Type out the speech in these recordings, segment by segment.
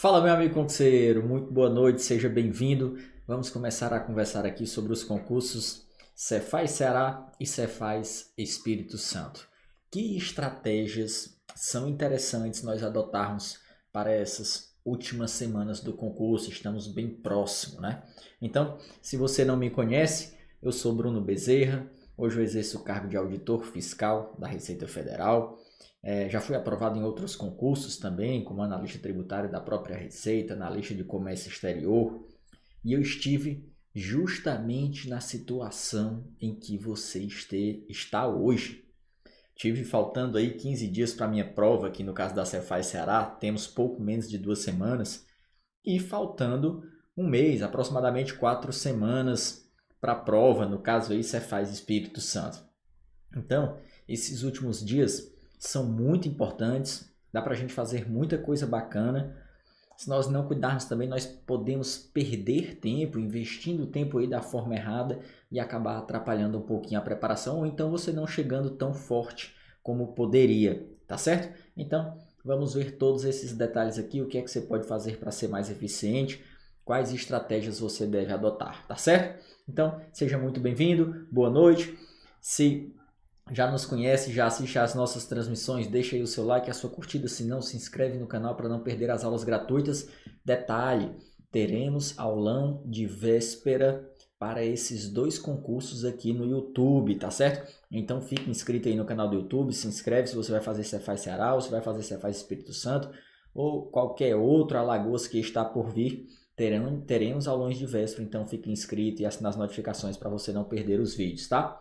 Fala, meu amigo concurseiro, muito boa noite, seja bem-vindo. Vamos começar a conversar aqui sobre os concursos Cefaz Ceará e Cefaz Espírito Santo. Que estratégias são interessantes nós adotarmos para essas últimas semanas do concurso? Estamos bem próximo, né? Então, se você não me conhece, eu sou Bruno Bezerra. Hoje eu exerço o cargo de auditor fiscal da Receita Federal. É, já fui aprovado em outros concursos também, como analista tributário da própria Receita, analista de comércio exterior. E eu estive justamente na situação em que você este, está hoje. Tive faltando aí 15 dias para minha prova, aqui no caso da Cefaz Ceará, temos pouco menos de duas semanas, e faltando um mês, aproximadamente quatro semanas para a prova, no caso aí Cefaz Espírito Santo. Então, esses últimos dias são muito importantes, dá para a gente fazer muita coisa bacana. Se nós não cuidarmos também, nós podemos perder tempo, investindo tempo aí da forma errada e acabar atrapalhando um pouquinho a preparação, ou então você não chegando tão forte como poderia, tá certo? Então, vamos ver todos esses detalhes aqui, o que é que você pode fazer para ser mais eficiente, quais estratégias você deve adotar, tá certo? Então, seja muito bem-vindo, boa noite. Se já nos conhece, já assiste às nossas transmissões, deixa aí o seu like, a sua curtida, se não, se inscreve no canal para não perder as aulas gratuitas. Detalhe, teremos aulão de véspera para esses dois concursos aqui no YouTube, tá certo? Então fique inscrito aí no canal do YouTube, se inscreve se você vai fazer Cefaz Ceará ou se vai fazer Cefaz Espírito Santo ou qualquer outro Alagoas que está por vir, terão, teremos aulões de véspera, então fique inscrito e assine as notificações para você não perder os vídeos, tá?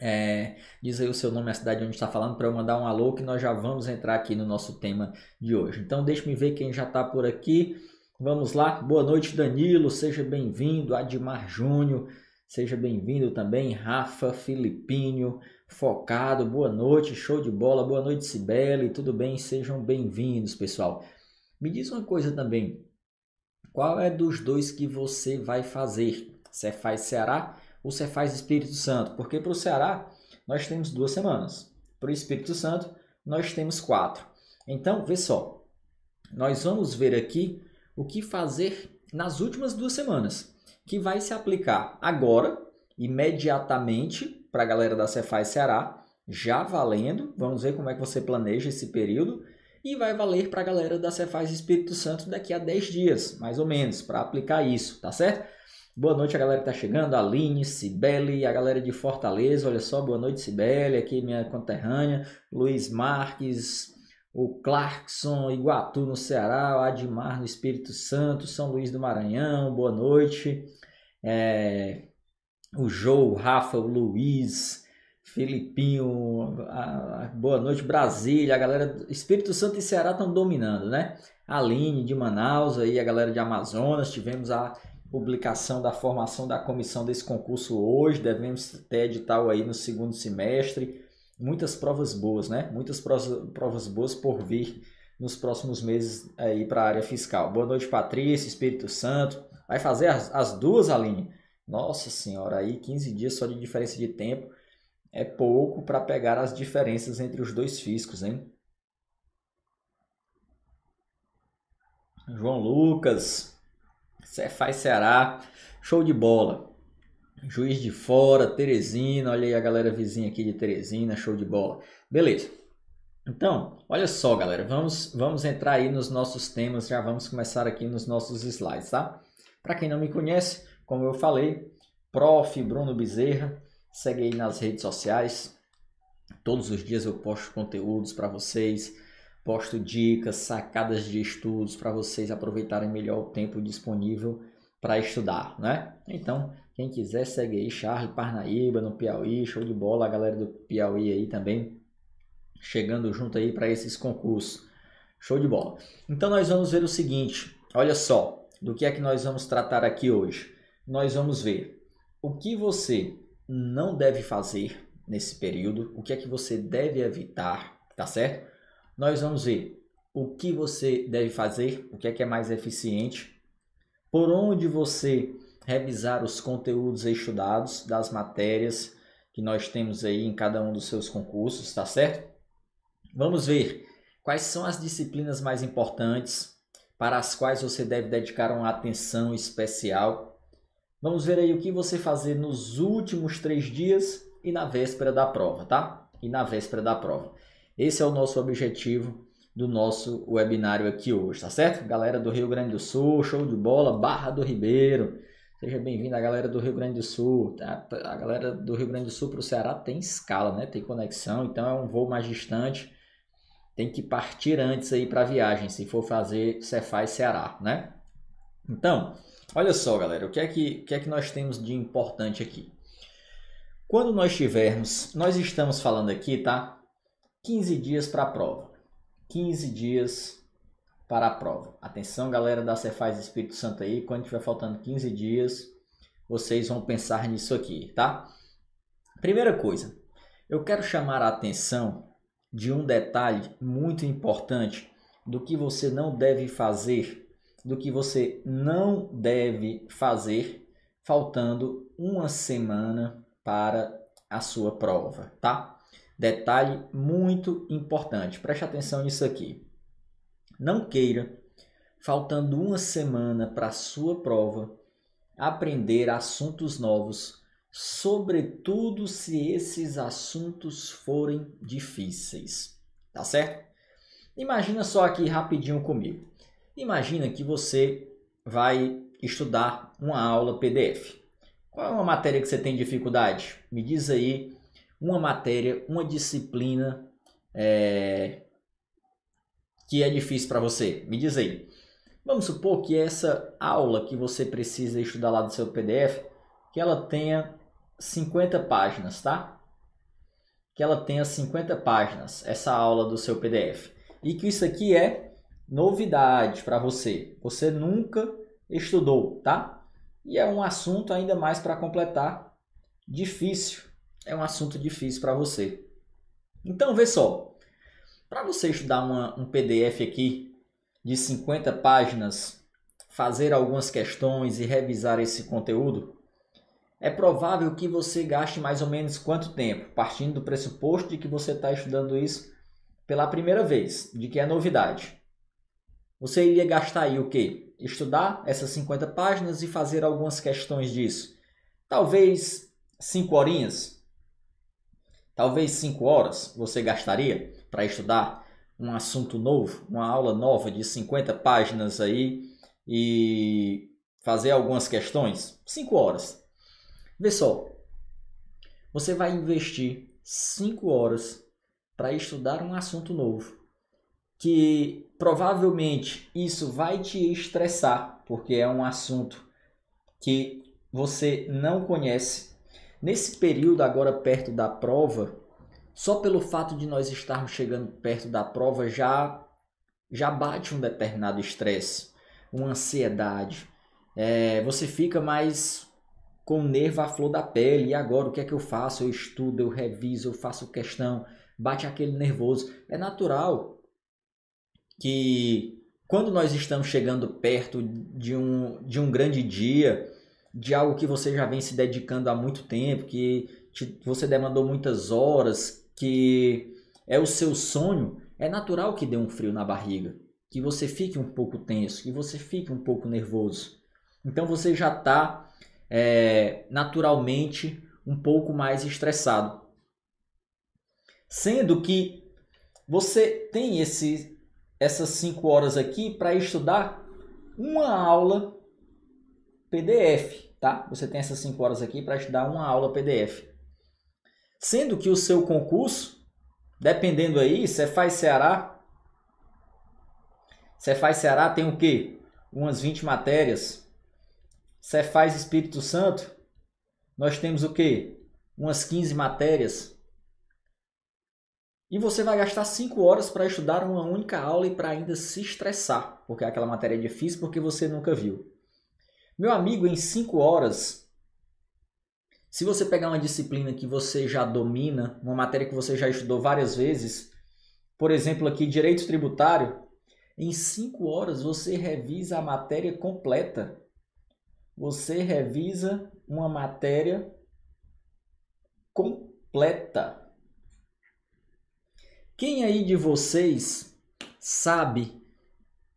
É, diz aí o seu nome, a cidade onde está falando, para eu mandar um alô que nós já vamos entrar aqui no nosso tema de hoje. Então, deixe-me ver quem já está por aqui. Vamos lá. Boa noite, Danilo. Seja bem-vindo. Admar Júnior. Seja bem-vindo também. Rafa Filipinho. Focado. Boa noite. Show de bola. Boa noite, Cibele. Tudo bem? Sejam bem-vindos, pessoal. Me diz uma coisa também. Qual é dos dois que você vai fazer? Você faz Ceará o Cefaz Espírito Santo? Porque para o Ceará nós temos duas semanas, para o Espírito Santo nós temos quatro. Então, vê só, nós vamos ver aqui o que fazer nas últimas duas semanas, que vai se aplicar agora, imediatamente, para a galera da Cefaz Ceará, já valendo. Vamos ver como é que você planeja esse período e vai valer para a galera da Cefaz Espírito Santo daqui a 10 dias, mais ou menos, para aplicar isso, tá certo? Boa noite a galera que tá chegando, Aline, Cibele, a galera de Fortaleza, olha só, boa noite Cibele, aqui minha conterrânea, Luiz Marques, o Clarkson, Iguatu no Ceará, Admar no Espírito Santo, São Luís do Maranhão, boa noite, é, o João, o Rafa, o Luiz, Felipinho, a, a, boa noite Brasília, a galera, Espírito Santo e Ceará estão dominando, né? Aline de Manaus aí, a galera de Amazonas, tivemos a publicação da formação da comissão desse concurso hoje, devemos ter edital aí no segundo semestre. Muitas provas boas, né? Muitas provas boas por vir nos próximos meses aí para a área fiscal. Boa noite, Patrícia, Espírito Santo. Vai fazer as, as duas, Aline? Nossa senhora, aí 15 dias só de diferença de tempo é pouco para pegar as diferenças entre os dois fiscos, hein? João Lucas, Cefaz Ceará, show de bola. Juiz de Fora, Teresina, olha aí a galera vizinha aqui de Teresina, show de bola. Beleza. Então, olha só, galera, vamos vamos entrar aí nos nossos temas, já vamos começar aqui nos nossos slides, tá? Para quem não me conhece, como eu falei, prof Bruno Bezerra, segue aí nas redes sociais. Todos os dias eu posto conteúdos para vocês, Posto dicas, sacadas de estudos para vocês aproveitarem melhor o tempo disponível para estudar, né? Então, quem quiser segue aí Charles Parnaíba no Piauí, show de bola, a galera do Piauí aí também chegando junto aí para esses concursos. Show de bola. Então nós vamos ver o seguinte, olha só, do que é que nós vamos tratar aqui hoje. Nós vamos ver o que você não deve fazer nesse período, o que é que você deve evitar, tá certo? nós vamos ver o que você deve fazer, o que é que é mais eficiente, por onde você revisar os conteúdos estudados das matérias que nós temos aí em cada um dos seus concursos, tá certo? Vamos ver quais são as disciplinas mais importantes para as quais você deve dedicar uma atenção especial. Vamos ver aí o que você fazer nos últimos três dias e na véspera da prova, tá? E na véspera da prova. Esse é o nosso objetivo do nosso webinário aqui hoje, tá certo? Galera do Rio Grande do Sul, show de bola, Barra do Ribeiro. Seja bem-vindo tá? a galera do Rio Grande do Sul. A galera do Rio Grande do Sul para o Ceará tem escala, né? Tem conexão, então é um voo mais distante. Tem que partir antes aí para a viagem, se for fazer Cefaz Ceará, né? Então, olha só, galera, o que é que, o que é que nós temos de importante aqui? Quando nós tivermos, nós estamos falando aqui, tá? 15 dias para a prova. 15 dias para a prova. Atenção, galera da Cefaz Espírito Santo aí, quando tiver faltando 15 dias, vocês vão pensar nisso aqui, tá? Primeira coisa, eu quero chamar a atenção de um detalhe muito importante do que você não deve fazer, do que você não deve fazer faltando uma semana para a sua prova, tá? Detalhe muito importante, preste atenção nisso aqui. Não queira, faltando uma semana para a sua prova, aprender assuntos novos, sobretudo se esses assuntos forem difíceis. Tá certo? Imagina só aqui rapidinho comigo. Imagina que você vai estudar uma aula PDF. Qual é uma matéria que você tem dificuldade? Me diz aí uma matéria, uma disciplina é, que é difícil para você? Me diz aí. Vamos supor que essa aula que você precisa estudar lá do seu PDF, que ela tenha 50 páginas, tá? Que ela tenha 50 páginas, essa aula do seu PDF. E que isso aqui é novidade para você. Você nunca estudou, tá? E é um assunto ainda mais para completar difícil é um assunto difícil para você. Então, vê só. Para você estudar uma, um PDF aqui de 50 páginas, fazer algumas questões e revisar esse conteúdo, é provável que você gaste mais ou menos quanto tempo? Partindo do pressuposto de que você está estudando isso pela primeira vez, de que é novidade. Você iria gastar aí o quê? Estudar essas 50 páginas e fazer algumas questões disso. Talvez 5 horinhas, Talvez 5 horas você gastaria para estudar um assunto novo, uma aula nova de 50 páginas aí e fazer algumas questões. 5 horas. Vê só. Você vai investir 5 horas para estudar um assunto novo, que provavelmente isso vai te estressar, porque é um assunto que você não conhece Nesse período agora perto da prova, só pelo fato de nós estarmos chegando perto da prova já já bate um determinado estresse, uma ansiedade. É, você fica mais com o nervo à flor da pele. E agora o que é que eu faço? Eu estudo, eu reviso, eu faço questão. Bate aquele nervoso. É natural que quando nós estamos chegando perto de um, de um grande dia, de algo que você já vem se dedicando há muito tempo, que te, você demandou muitas horas, que é o seu sonho, é natural que dê um frio na barriga, que você fique um pouco tenso, que você fique um pouco nervoso. Então você já está é, naturalmente um pouco mais estressado. Sendo que você tem esse, essas 5 horas aqui para estudar uma aula PDF, tá? Você tem essas 5 horas aqui para estudar uma aula PDF. Sendo que o seu concurso, dependendo aí, faz Ceará, faz Ceará tem o quê? Umas 20 matérias. faz Espírito Santo, nós temos o quê? Umas 15 matérias. E você vai gastar 5 horas para estudar uma única aula e para ainda se estressar, porque aquela matéria é difícil porque você nunca viu. Meu amigo, em 5 horas, se você pegar uma disciplina que você já domina, uma matéria que você já estudou várias vezes, por exemplo, aqui direito tributário, em 5 horas você revisa a matéria completa. Você revisa uma matéria completa. Quem aí de vocês sabe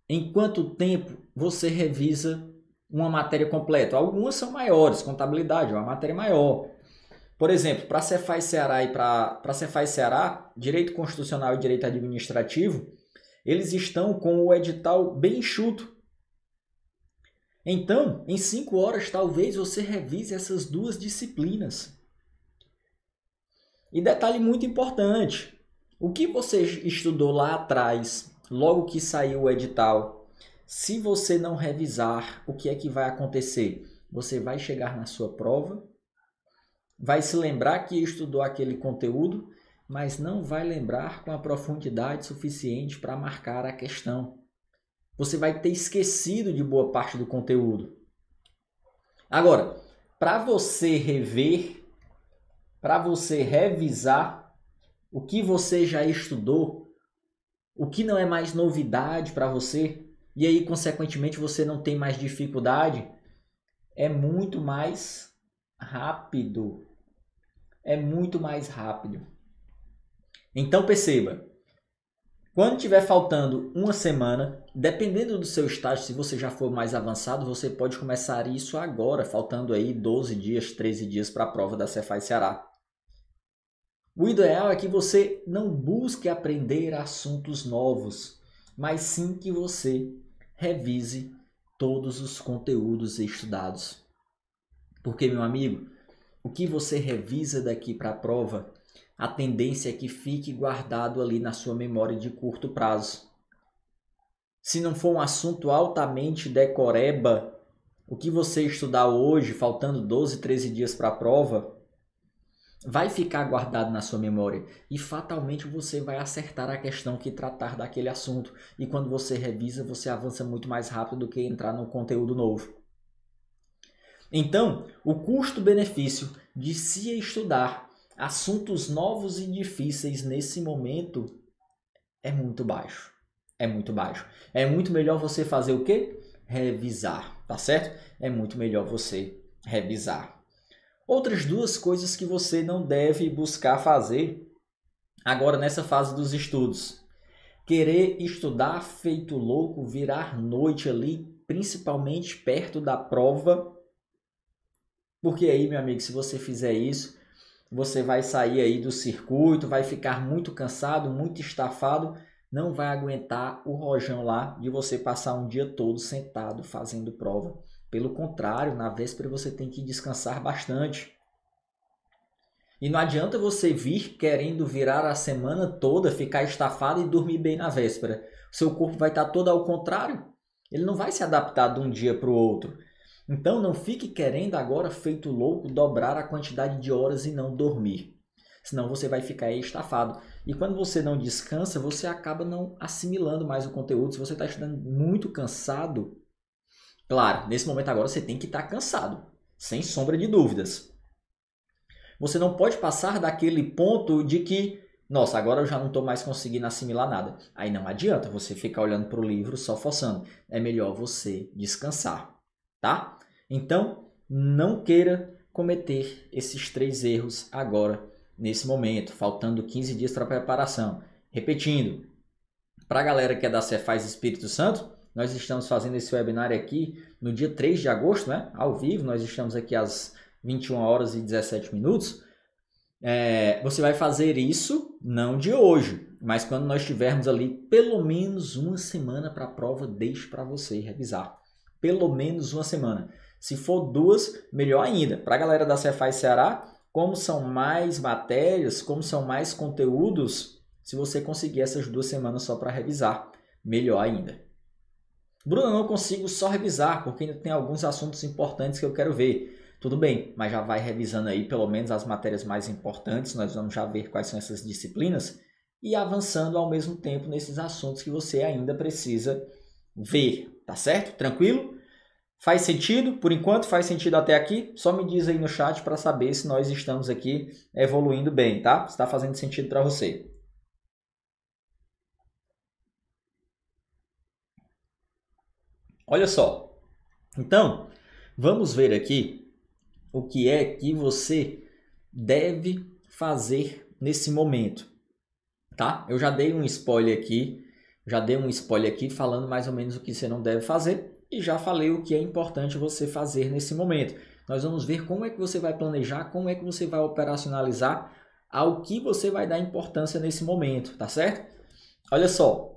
em quanto tempo você revisa uma matéria completa. Algumas são maiores, contabilidade é uma matéria maior. Por exemplo, para Cefaz Ceará e para Cefaz Ceará, Direito Constitucional e Direito Administrativo, eles estão com o edital bem enxuto. Então, em cinco horas, talvez você revise essas duas disciplinas. E detalhe muito importante: o que você estudou lá atrás, logo que saiu o edital, se você não revisar, o que é que vai acontecer? Você vai chegar na sua prova, vai se lembrar que estudou aquele conteúdo, mas não vai lembrar com a profundidade suficiente para marcar a questão. Você vai ter esquecido de boa parte do conteúdo. Agora, para você rever, para você revisar o que você já estudou, o que não é mais novidade para você, e aí consequentemente você não tem mais dificuldade, é muito mais rápido. É muito mais rápido. Então perceba, quando tiver faltando uma semana, dependendo do seu estágio, se você já for mais avançado, você pode começar isso agora, faltando aí 12 dias, 13 dias para a prova da Cefaz Ceará. O ideal é que você não busque aprender assuntos novos, mas sim que você revise todos os conteúdos estudados. Porque, meu amigo, o que você revisa daqui para a prova, a tendência é que fique guardado ali na sua memória de curto prazo. Se não for um assunto altamente decoreba, o que você estudar hoje, faltando 12, 13 dias para a prova, vai ficar guardado na sua memória e fatalmente você vai acertar a questão que tratar daquele assunto. E quando você revisa, você avança muito mais rápido do que entrar no conteúdo novo. Então, o custo-benefício de se estudar assuntos novos e difíceis nesse momento é muito baixo. É muito baixo. É muito melhor você fazer o quê? Revisar, tá certo? É muito melhor você revisar. Outras duas coisas que você não deve buscar fazer agora nessa fase dos estudos. Querer estudar feito louco, virar noite ali, principalmente perto da prova. Porque aí, meu amigo, se você fizer isso, você vai sair aí do circuito, vai ficar muito cansado, muito estafado, não vai aguentar o rojão lá de você passar um dia todo sentado fazendo prova. Pelo contrário, na véspera você tem que descansar bastante. E não adianta você vir querendo virar a semana toda, ficar estafado e dormir bem na véspera. Seu corpo vai estar todo ao contrário. Ele não vai se adaptar de um dia para o outro. Então não fique querendo agora, feito louco, dobrar a quantidade de horas e não dormir. Senão você vai ficar aí estafado. E quando você não descansa, você acaba não assimilando mais o conteúdo. Se você está estudando muito cansado, Claro, nesse momento agora você tem que estar tá cansado, sem sombra de dúvidas. Você não pode passar daquele ponto de que, nossa, agora eu já não estou mais conseguindo assimilar nada. Aí não adianta você ficar olhando para o livro só forçando. É melhor você descansar, tá? Então, não queira cometer esses três erros agora, nesse momento, faltando 15 dias para preparação. Repetindo, para a galera que é da Cefaz Espírito Santo, nós estamos fazendo esse webinar aqui no dia 3 de agosto, né? Ao vivo, nós estamos aqui às 21 horas e 17 minutos. É, você vai fazer isso não de hoje, mas quando nós tivermos ali pelo menos uma semana para a prova, deixe para você revisar. Pelo menos uma semana. Se for duas, melhor ainda. Para a galera da Cefaz Ceará, como são mais matérias, como são mais conteúdos, se você conseguir essas duas semanas só para revisar, melhor ainda. Bruno, eu não consigo só revisar, porque ainda tem alguns assuntos importantes que eu quero ver. Tudo bem, mas já vai revisando aí pelo menos as matérias mais importantes, nós vamos já ver quais são essas disciplinas e avançando ao mesmo tempo nesses assuntos que você ainda precisa ver, tá certo? Tranquilo? Faz sentido? Por enquanto faz sentido até aqui? Só me diz aí no chat para saber se nós estamos aqui evoluindo bem, tá? Se está fazendo sentido para você. Olha só. Então, vamos ver aqui o que é que você deve fazer nesse momento, tá? Eu já dei um spoiler aqui, já dei um spoiler aqui falando mais ou menos o que você não deve fazer e já falei o que é importante você fazer nesse momento. Nós vamos ver como é que você vai planejar, como é que você vai operacionalizar, ao que você vai dar importância nesse momento, tá certo? Olha só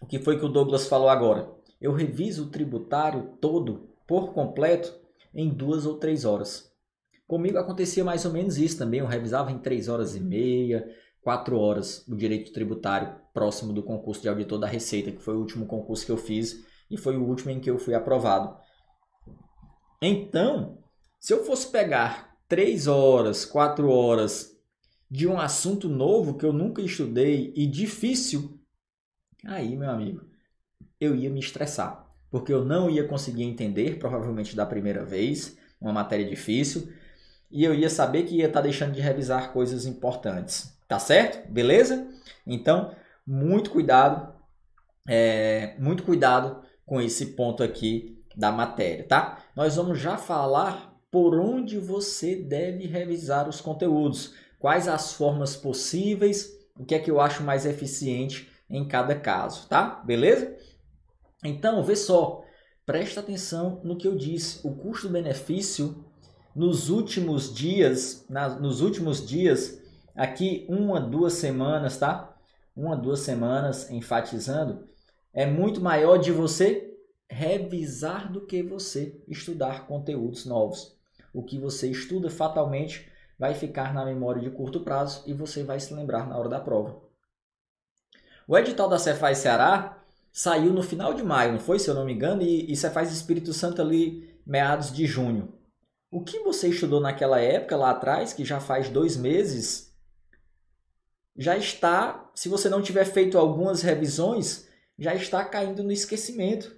o que foi que o Douglas falou agora eu reviso o tributário todo por completo em duas ou três horas. Comigo acontecia mais ou menos isso também, eu revisava em três horas e meia, quatro horas o direito tributário próximo do concurso de auditor da Receita, que foi o último concurso que eu fiz e foi o último em que eu fui aprovado. Então, se eu fosse pegar três horas, quatro horas de um assunto novo que eu nunca estudei e difícil, aí, meu amigo, eu ia me estressar, porque eu não ia conseguir entender, provavelmente da primeira vez, uma matéria difícil, e eu ia saber que ia estar tá deixando de revisar coisas importantes. Tá certo? Beleza? Então, muito cuidado, é, muito cuidado com esse ponto aqui da matéria, tá? Nós vamos já falar por onde você deve revisar os conteúdos, quais as formas possíveis, o que é que eu acho mais eficiente em cada caso, tá? Beleza? Então, vê só, presta atenção no que eu disse. O custo-benefício nos últimos dias, na, nos últimos dias, aqui uma, duas semanas, tá? Uma, duas semanas enfatizando, é muito maior de você revisar do que você estudar conteúdos novos. O que você estuda fatalmente vai ficar na memória de curto prazo e você vai se lembrar na hora da prova. O edital da Cefaz Ceará saiu no final de maio, não foi, se eu não me engano, e, e você faz Espírito Santo ali meados de junho. O que você estudou naquela época, lá atrás, que já faz dois meses, já está, se você não tiver feito algumas revisões, já está caindo no esquecimento.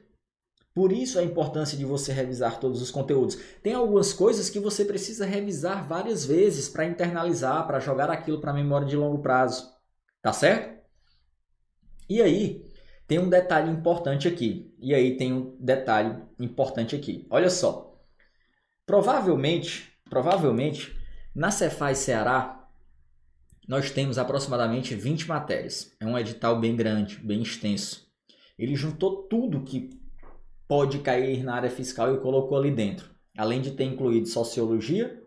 Por isso a importância de você revisar todos os conteúdos. Tem algumas coisas que você precisa revisar várias vezes para internalizar, para jogar aquilo para a memória de longo prazo. Tá certo? E aí, tem um detalhe importante aqui. E aí tem um detalhe importante aqui. Olha só. Provavelmente, provavelmente, na Cefaz Ceará, nós temos aproximadamente 20 matérias. É um edital bem grande, bem extenso. Ele juntou tudo que pode cair na área fiscal e colocou ali dentro. Além de ter incluído sociologia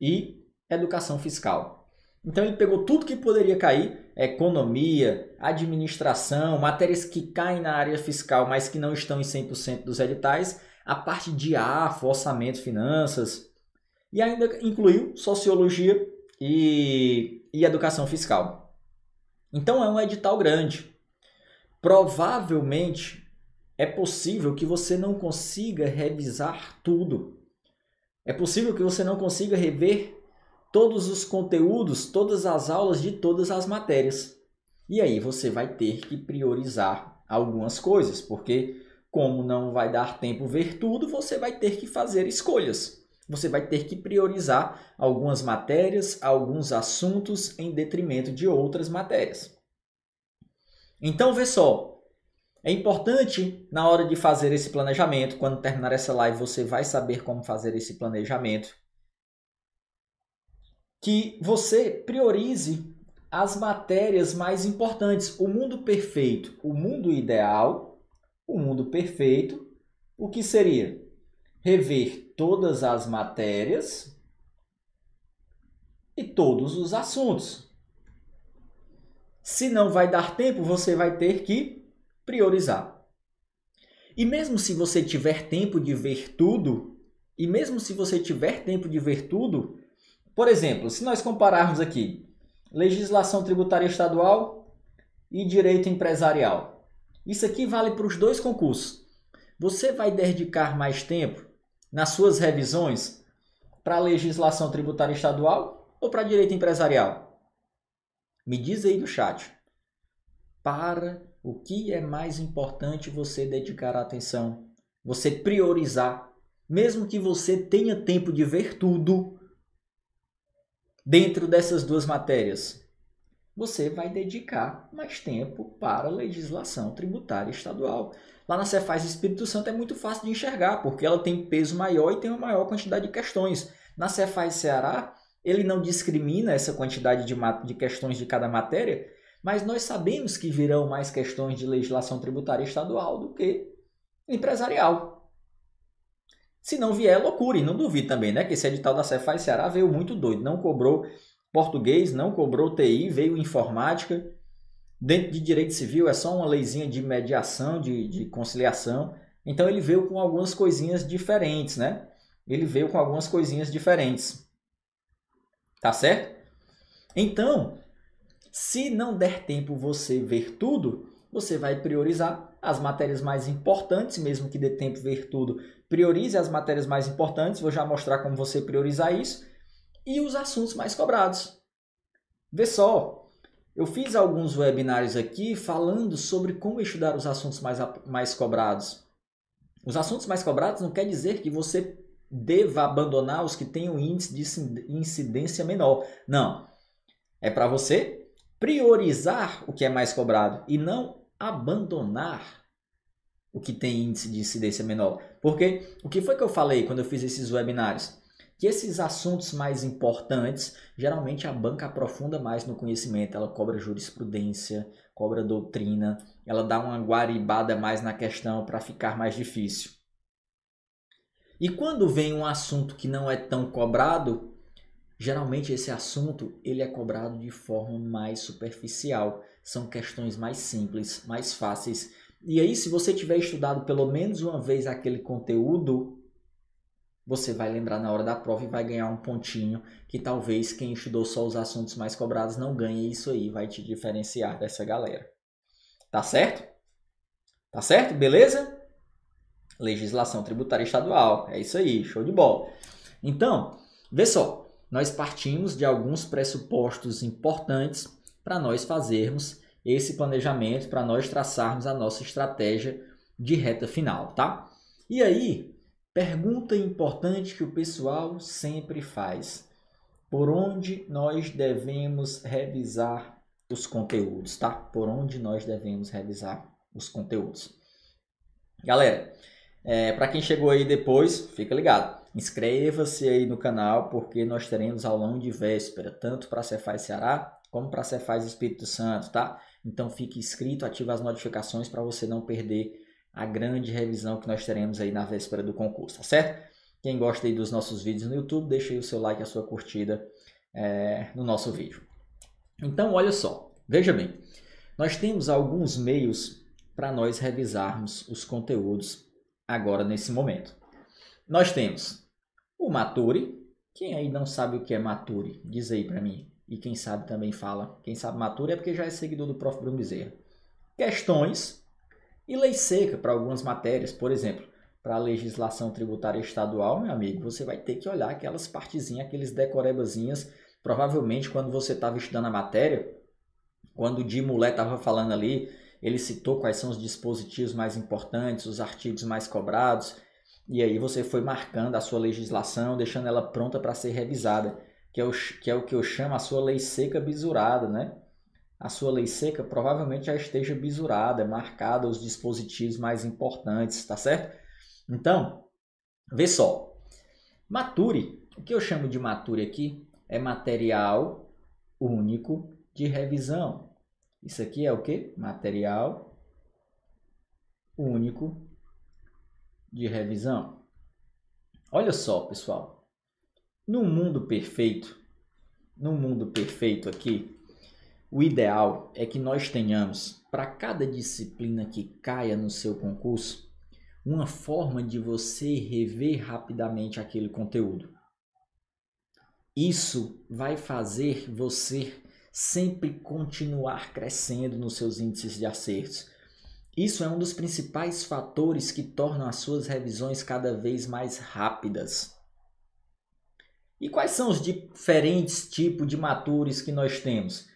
e educação fiscal. Então ele pegou tudo que poderia cair, economia, administração, matérias que caem na área fiscal, mas que não estão em 100% dos editais, a parte de AFO, orçamento, finanças, e ainda incluiu sociologia e, e educação fiscal. Então é um edital grande. Provavelmente é possível que você não consiga revisar tudo. É possível que você não consiga rever todos os conteúdos, todas as aulas de todas as matérias. E aí você vai ter que priorizar algumas coisas, porque como não vai dar tempo ver tudo, você vai ter que fazer escolhas. Você vai ter que priorizar algumas matérias, alguns assuntos em detrimento de outras matérias. Então, vê só. É importante na hora de fazer esse planejamento, quando terminar essa live, você vai saber como fazer esse planejamento que você priorize as matérias mais importantes. O mundo perfeito, o mundo ideal, o mundo perfeito, o que seria? Rever todas as matérias e todos os assuntos. Se não vai dar tempo, você vai ter que priorizar. E mesmo se você tiver tempo de ver tudo, e mesmo se você tiver tempo de ver tudo, por exemplo, se nós compararmos aqui legislação tributária estadual e direito empresarial, isso aqui vale para os dois concursos. Você vai dedicar mais tempo nas suas revisões para a legislação tributária estadual ou para direito empresarial? Me diz aí no chat. Para o que é mais importante você dedicar atenção, você priorizar, mesmo que você tenha tempo de ver tudo, dentro dessas duas matérias? Você vai dedicar mais tempo para a legislação tributária estadual. Lá na Cefaz Espírito Santo é muito fácil de enxergar, porque ela tem peso maior e tem uma maior quantidade de questões. Na Cefaz Ceará, ele não discrimina essa quantidade de, de questões de cada matéria, mas nós sabemos que virão mais questões de legislação tributária estadual do que empresarial. Se não vier, é loucura. E não duvido também, né? Que esse edital da Cefaz Ceará veio muito doido. Não cobrou português, não cobrou TI, veio informática. Dentro de direito civil é só uma leizinha de mediação, de, de conciliação. Então ele veio com algumas coisinhas diferentes, né? Ele veio com algumas coisinhas diferentes. Tá certo? Então, se não der tempo você ver tudo, você vai priorizar as matérias mais importantes, mesmo que dê tempo ver tudo, Priorize as matérias mais importantes, vou já mostrar como você priorizar isso, e os assuntos mais cobrados. Vê só, eu fiz alguns webinários aqui falando sobre como estudar os assuntos mais, mais cobrados. Os assuntos mais cobrados não quer dizer que você deva abandonar os que têm um índice de incidência menor. Não. É para você priorizar o que é mais cobrado e não abandonar o que tem índice de incidência menor. Porque o que foi que eu falei quando eu fiz esses webinários? Que esses assuntos mais importantes, geralmente a banca aprofunda mais no conhecimento, ela cobra jurisprudência, cobra doutrina, ela dá uma guaribada mais na questão para ficar mais difícil. E quando vem um assunto que não é tão cobrado, geralmente esse assunto ele é cobrado de forma mais superficial, são questões mais simples, mais fáceis e aí, se você tiver estudado pelo menos uma vez aquele conteúdo, você vai lembrar na hora da prova e vai ganhar um pontinho que talvez quem estudou só os assuntos mais cobrados não ganhe. Isso aí vai te diferenciar dessa galera. Tá certo? Tá certo? Beleza? Legislação tributária estadual. É isso aí, show de bola. Então, vê só, nós partimos de alguns pressupostos importantes para nós fazermos esse planejamento para nós traçarmos a nossa estratégia de reta final, tá? E aí, pergunta importante que o pessoal sempre faz: por onde nós devemos revisar os conteúdos, tá? Por onde nós devemos revisar os conteúdos. Galera, é, para quem chegou aí depois, fica ligado. Inscreva-se aí no canal porque nós teremos aulão de véspera, tanto para a Cefaz Ceará como para a Cefaz Espírito Santo, tá? Então fique inscrito, ative as notificações para você não perder a grande revisão que nós teremos aí na véspera do concurso, tá certo? Quem gosta aí dos nossos vídeos no YouTube, deixe aí o seu like, a sua curtida é, no nosso vídeo. Então, olha só, veja bem, nós temos alguns meios para nós revisarmos os conteúdos agora nesse momento. Nós temos o Maturi, quem aí não sabe o que é Maturi? Diz aí para mim e quem sabe também fala. Quem sabe matura é porque já é seguidor do Prof. Bruno Bezerra. Questões e lei seca para algumas matérias, por exemplo, para a legislação tributária estadual, meu amigo, você vai ter que olhar aquelas partezinhas, aqueles decorebazinhas. Provavelmente quando você estava estudando a matéria, quando o Di Mulé estava falando ali, ele citou quais são os dispositivos mais importantes, os artigos mais cobrados, e aí você foi marcando a sua legislação, deixando ela pronta para ser revisada que é, o, que é o que eu chamo a sua lei seca bisurada, né? A sua lei seca provavelmente já esteja bisurada, é marcada os dispositivos mais importantes, tá certo? Então, vê só. Mature, o que eu chamo de mature aqui é material único de revisão. Isso aqui é o que? Material único de revisão. Olha só, pessoal. Num mundo perfeito, no mundo perfeito aqui, o ideal é que nós tenhamos para cada disciplina que caia no seu concurso uma forma de você rever rapidamente aquele conteúdo. Isso vai fazer você sempre continuar crescendo nos seus índices de acertos. Isso é um dos principais fatores que tornam as suas revisões cada vez mais rápidas. E quais são os diferentes tipos de matures que nós temos?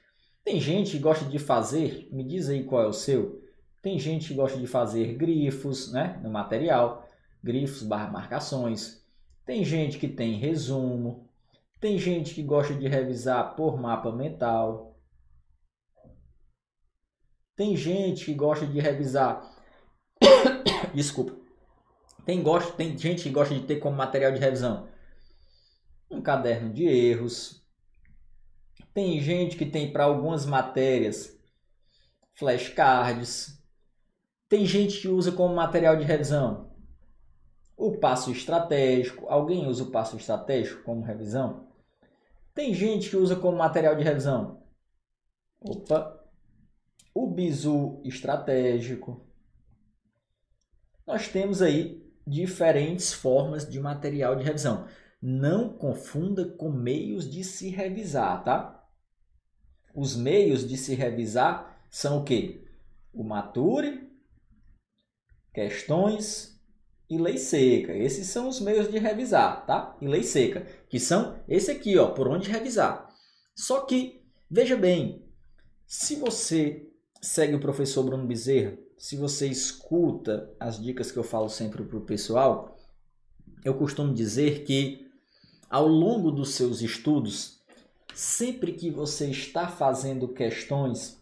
Tem gente que gosta de fazer, me diz aí qual é o seu. Tem gente que gosta de fazer grifos né, no material, grifos barra marcações. Tem gente que tem resumo. Tem gente que gosta de revisar por mapa mental. Tem gente que gosta de revisar. Desculpa. Tem, gosto, tem gente que gosta de ter como material de revisão um caderno de erros. Tem gente que tem para algumas matérias flashcards. Tem gente que usa como material de revisão o passo estratégico. Alguém usa o passo estratégico como revisão? Tem gente que usa como material de revisão. Opa. O bizu estratégico. Nós temos aí diferentes formas de material de revisão não confunda com meios de se revisar, tá? Os meios de se revisar são o quê? O Mature, questões e lei seca. Esses são os meios de revisar, tá? E lei seca, que são esse aqui, ó, por onde revisar. Só que, veja bem, se você segue o professor Bruno Bezerra, se você escuta as dicas que eu falo sempre para o pessoal, eu costumo dizer que ao longo dos seus estudos, sempre que você está fazendo questões,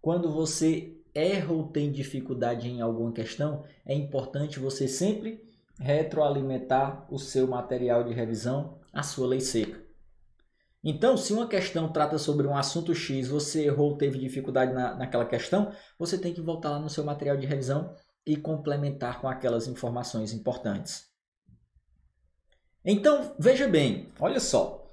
quando você erra ou tem dificuldade em alguma questão, é importante você sempre retroalimentar o seu material de revisão, a sua lei seca. Então, se uma questão trata sobre um assunto X, você errou, ou teve dificuldade na, naquela questão, você tem que voltar lá no seu material de revisão e complementar com aquelas informações importantes. Então, veja bem, olha só.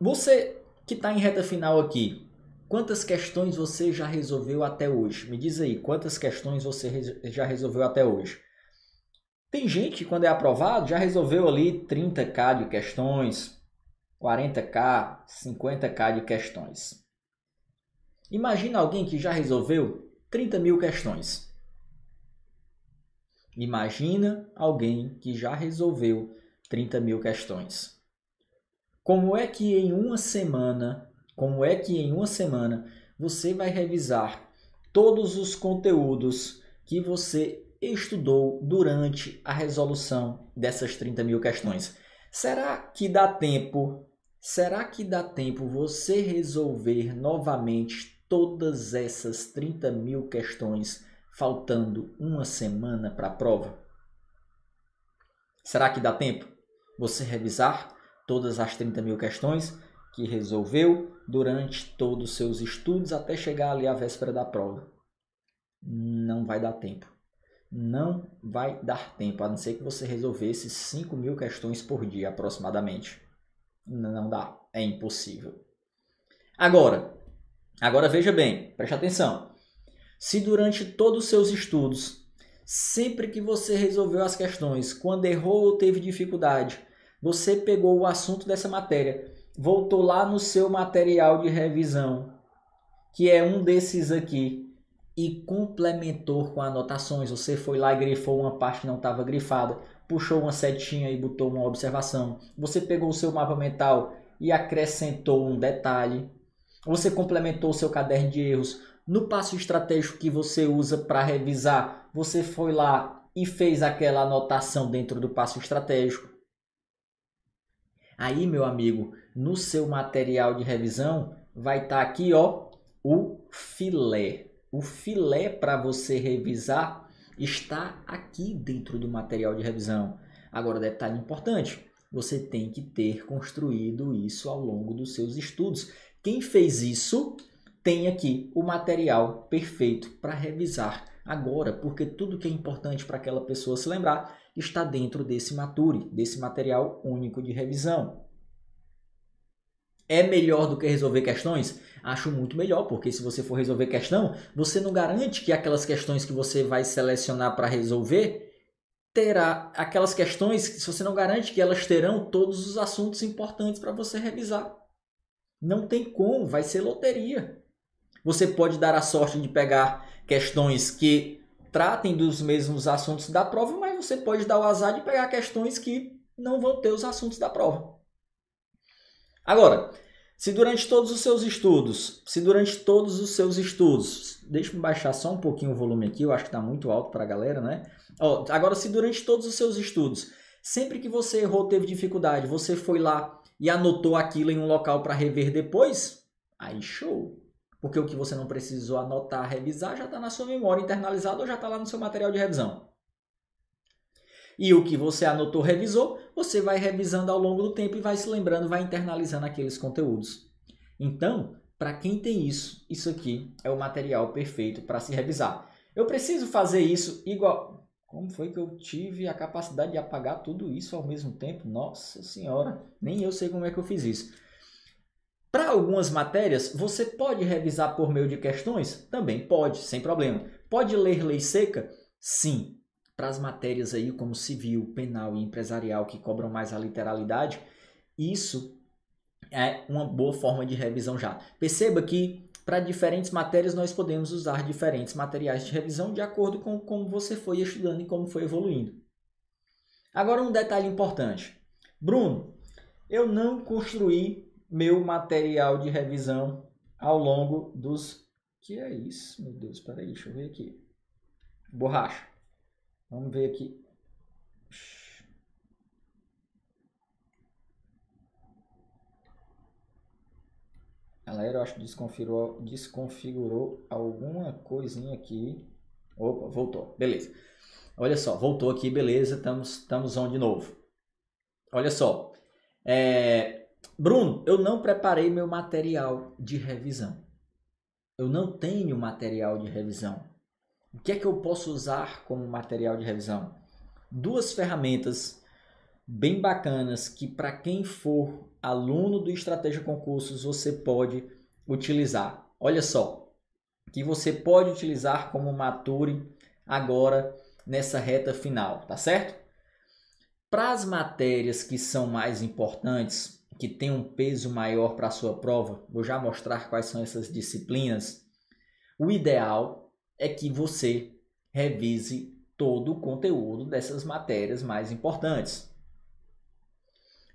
Você que está em reta final aqui, quantas questões você já resolveu até hoje? Me diz aí, quantas questões você já resolveu até hoje? Tem gente, quando é aprovado, já resolveu ali 30k de questões, 40k, 50k de questões. Imagina alguém que já resolveu 30 mil questões. Imagina alguém que já resolveu 30 mil questões. Como é que em uma semana, como é que em uma semana você vai revisar todos os conteúdos que você estudou durante a resolução dessas 30 mil questões? Será que dá tempo? Será que dá tempo você resolver novamente todas essas 30 mil questões faltando uma semana para a prova? Será que dá tempo? você revisar todas as 30 mil questões que resolveu durante todos os seus estudos até chegar ali à véspera da prova. Não vai dar tempo. Não vai dar tempo, a não ser que você resolvesse 5 mil questões por dia aproximadamente. Não dá, é impossível. Agora, agora veja bem, preste atenção. Se durante todos os seus estudos, sempre que você resolveu as questões, quando errou ou teve dificuldade, você pegou o assunto dessa matéria, voltou lá no seu material de revisão, que é um desses aqui, e complementou com anotações. Você foi lá e grifou uma parte que não estava grifada, puxou uma setinha e botou uma observação. Você pegou o seu mapa mental e acrescentou um detalhe. Você complementou o seu caderno de erros. No passo estratégico que você usa para revisar, você foi lá e fez aquela anotação dentro do passo estratégico. Aí, meu amigo, no seu material de revisão vai estar tá aqui, ó, o filé. O filé para você revisar está aqui dentro do material de revisão. Agora, detalhe importante, você tem que ter construído isso ao longo dos seus estudos. Quem fez isso tem aqui o material perfeito para revisar agora, porque tudo que é importante para aquela pessoa se lembrar está dentro desse Mature, desse material único de revisão. É melhor do que resolver questões? Acho muito melhor, porque se você for resolver questão, você não garante que aquelas questões que você vai selecionar para resolver terá aquelas questões Se você não garante que elas terão todos os assuntos importantes para você revisar. Não tem como, vai ser loteria. Você pode dar a sorte de pegar questões que tratem dos mesmos assuntos da prova, mas você pode dar o azar de pegar questões que não vão ter os assuntos da prova. Agora, se durante todos os seus estudos, se durante todos os seus estudos, deixa eu baixar só um pouquinho o volume aqui, eu acho que está muito alto para a galera, né? Ó, agora, se durante todos os seus estudos, sempre que você errou, teve dificuldade, você foi lá e anotou aquilo em um local para rever depois, aí show. Porque o que você não precisou anotar, revisar, já está na sua memória internalizada ou já está lá no seu material de revisão. E o que você anotou, revisou, você vai revisando ao longo do tempo e vai se lembrando, vai internalizando aqueles conteúdos. Então, para quem tem isso, isso aqui é o material perfeito para se revisar. Eu preciso fazer isso igual. Como foi que eu tive a capacidade de apagar tudo isso ao mesmo tempo? Nossa Senhora, nem eu sei como é que eu fiz isso. Para algumas matérias, você pode revisar por meio de questões? Também pode, sem problema. Pode ler lei seca? Sim. Para as matérias aí como civil, penal e empresarial que cobram mais a literalidade, isso é uma boa forma de revisão já. Perceba que para diferentes matérias nós podemos usar diferentes materiais de revisão de acordo com como você foi estudando e como foi evoluindo. Agora um detalhe importante. Bruno, eu não construí meu material de revisão ao longo dos. Que é isso? Meu Deus, peraí, deixa eu ver aqui. Borracha. Vamos ver aqui. Galera, eu acho que desconfigurou, desconfigurou alguma coisinha aqui. Opa, voltou. Beleza. Olha só, voltou aqui, beleza. Estamos, estamos on de novo. Olha só. É, Bruno, eu não preparei meu material de revisão. Eu não tenho material de revisão. O que é que eu posso usar como material de revisão? Duas ferramentas bem bacanas que para quem for aluno do Estratégia Concursos você pode utilizar. Olha só, que você pode utilizar como mature agora nessa reta final, tá certo? Para as matérias que são mais importantes, que tem um peso maior para a sua prova, vou já mostrar quais são essas disciplinas. O ideal é que você revise todo o conteúdo dessas matérias mais importantes.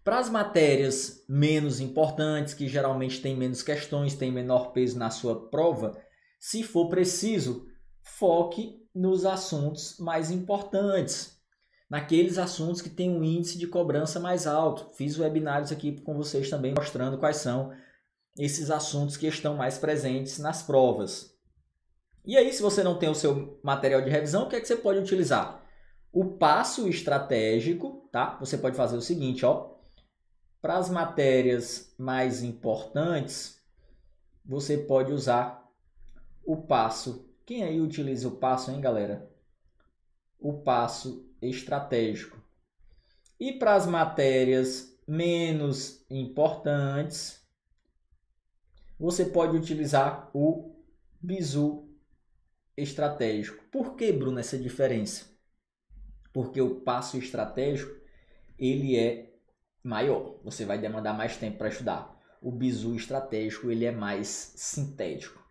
Para as matérias menos importantes, que geralmente têm menos questões, têm menor peso na sua prova, se for preciso, foque nos assuntos mais importantes naqueles assuntos que têm um índice de cobrança mais alto. Fiz webinários aqui com vocês também mostrando quais são esses assuntos que estão mais presentes nas provas. E aí, se você não tem o seu material de revisão, o que é que você pode utilizar? O passo estratégico, tá? Você pode fazer o seguinte, ó. Para as matérias mais importantes, você pode usar o passo. Quem aí utiliza o passo, hein, galera? O passo estratégico. E para as matérias menos importantes, você pode utilizar o bizu estratégico. Por que, Bruno, essa diferença? Porque o passo estratégico ele é maior. Você vai demandar mais tempo para estudar. O bizu estratégico ele é mais sintético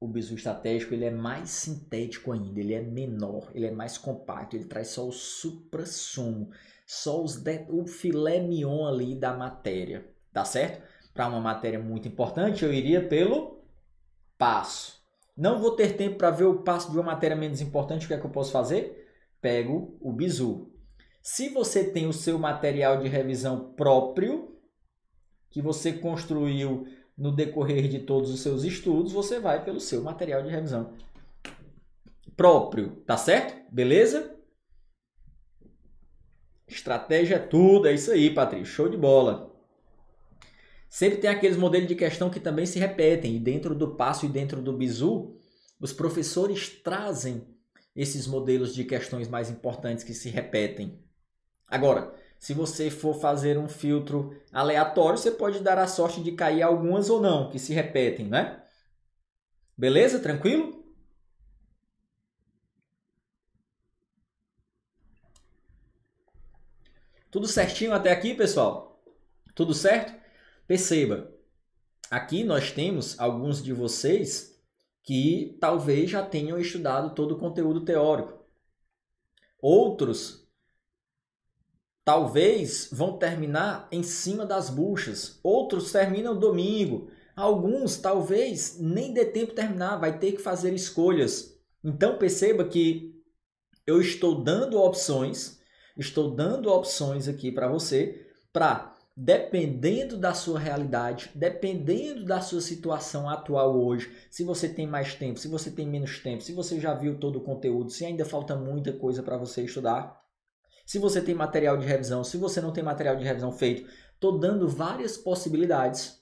o bizu estratégico ele é mais sintético ainda, ele é menor, ele é mais compacto, ele traz só o supra-sumo, só os de... o filé mignon ali da matéria, tá certo? Para uma matéria muito importante, eu iria pelo passo. Não vou ter tempo para ver o passo de uma matéria menos importante, o que é que eu posso fazer? Pego o bizu. Se você tem o seu material de revisão próprio, que você construiu no decorrer de todos os seus estudos, você vai pelo seu material de revisão próprio, tá certo? Beleza? Estratégia é tudo, é isso aí, Patrícia. Show de bola. Sempre tem aqueles modelos de questão que também se repetem, e dentro do passo e dentro do bizu, os professores trazem esses modelos de questões mais importantes que se repetem. Agora, se você for fazer um filtro aleatório, você pode dar a sorte de cair algumas ou não, que se repetem, né? Beleza? Tranquilo? Tudo certinho até aqui, pessoal? Tudo certo? Perceba, aqui nós temos alguns de vocês que talvez já tenham estudado todo o conteúdo teórico. Outros Talvez vão terminar em cima das buchas, outros terminam domingo, alguns talvez nem dê tempo terminar, vai ter que fazer escolhas. Então perceba que eu estou dando opções, estou dando opções aqui para você, para dependendo da sua realidade, dependendo da sua situação atual hoje, se você tem mais tempo, se você tem menos tempo, se você já viu todo o conteúdo, se ainda falta muita coisa para você estudar, se você tem material de revisão, se você não tem material de revisão feito. Estou dando várias possibilidades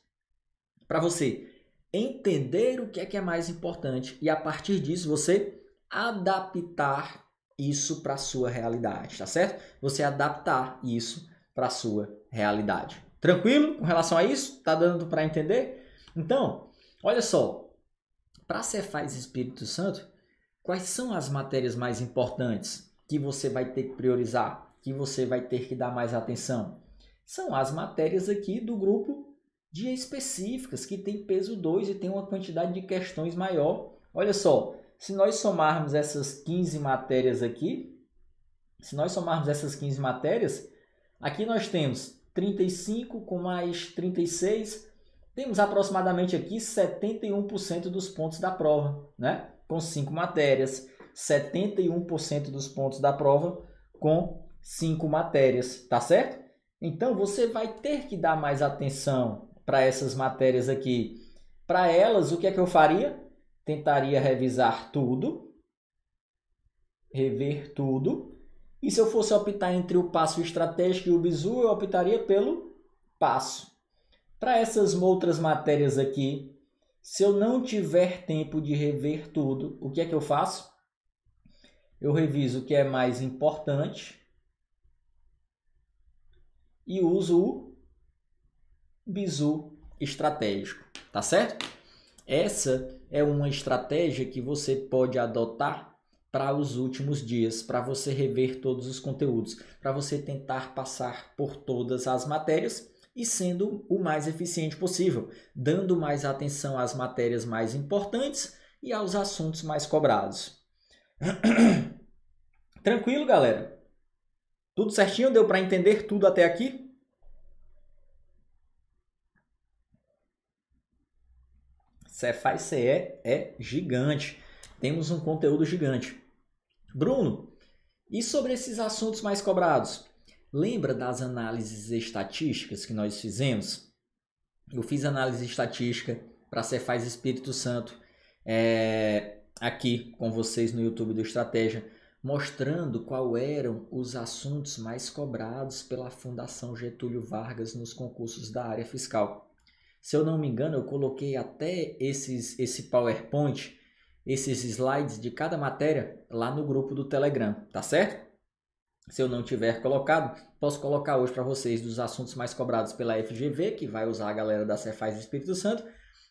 para você entender o que é que é mais importante e a partir disso você adaptar isso para a sua realidade, tá certo? Você adaptar isso para a sua realidade. Tranquilo com relação a isso? Tá dando para entender? Então, olha só, para Cefaz Espírito Santo, quais são as matérias mais importantes? que você vai ter que priorizar, que você vai ter que dar mais atenção? São as matérias aqui do grupo de específicas, que tem peso 2 e tem uma quantidade de questões maior. Olha só, se nós somarmos essas 15 matérias aqui, se nós somarmos essas 15 matérias, aqui nós temos 35 com mais 36, temos aproximadamente aqui 71% dos pontos da prova, né? Com 5 matérias. 71% dos pontos da prova com cinco matérias, tá certo? Então você vai ter que dar mais atenção para essas matérias aqui. Para elas, o que é que eu faria? Tentaria revisar tudo, rever tudo. E se eu fosse optar entre o passo estratégico e o bizu, eu optaria pelo passo. Para essas outras matérias aqui, se eu não tiver tempo de rever tudo, o que é que eu faço? eu reviso o que é mais importante e uso o bizu estratégico, tá certo? Essa é uma estratégia que você pode adotar para os últimos dias, para você rever todos os conteúdos, para você tentar passar por todas as matérias e sendo o mais eficiente possível, dando mais atenção às matérias mais importantes e aos assuntos mais cobrados. Tranquilo, galera? Tudo certinho? Deu para entender tudo até aqui? Cefaz CE é gigante. Temos um conteúdo gigante. Bruno, e sobre esses assuntos mais cobrados? Lembra das análises estatísticas que nós fizemos? Eu fiz análise estatística para Cefaz Espírito Santo. É, aqui com vocês no YouTube do Estratégia, mostrando qual eram os assuntos mais cobrados pela Fundação Getúlio Vargas nos concursos da área fiscal. Se eu não me engano, eu coloquei até esses esse PowerPoint, esses slides de cada matéria lá no grupo do Telegram, tá certo? Se eu não tiver colocado, posso colocar hoje para vocês dos assuntos mais cobrados pela FGV, que vai usar a galera da Cefaz Espírito Santo,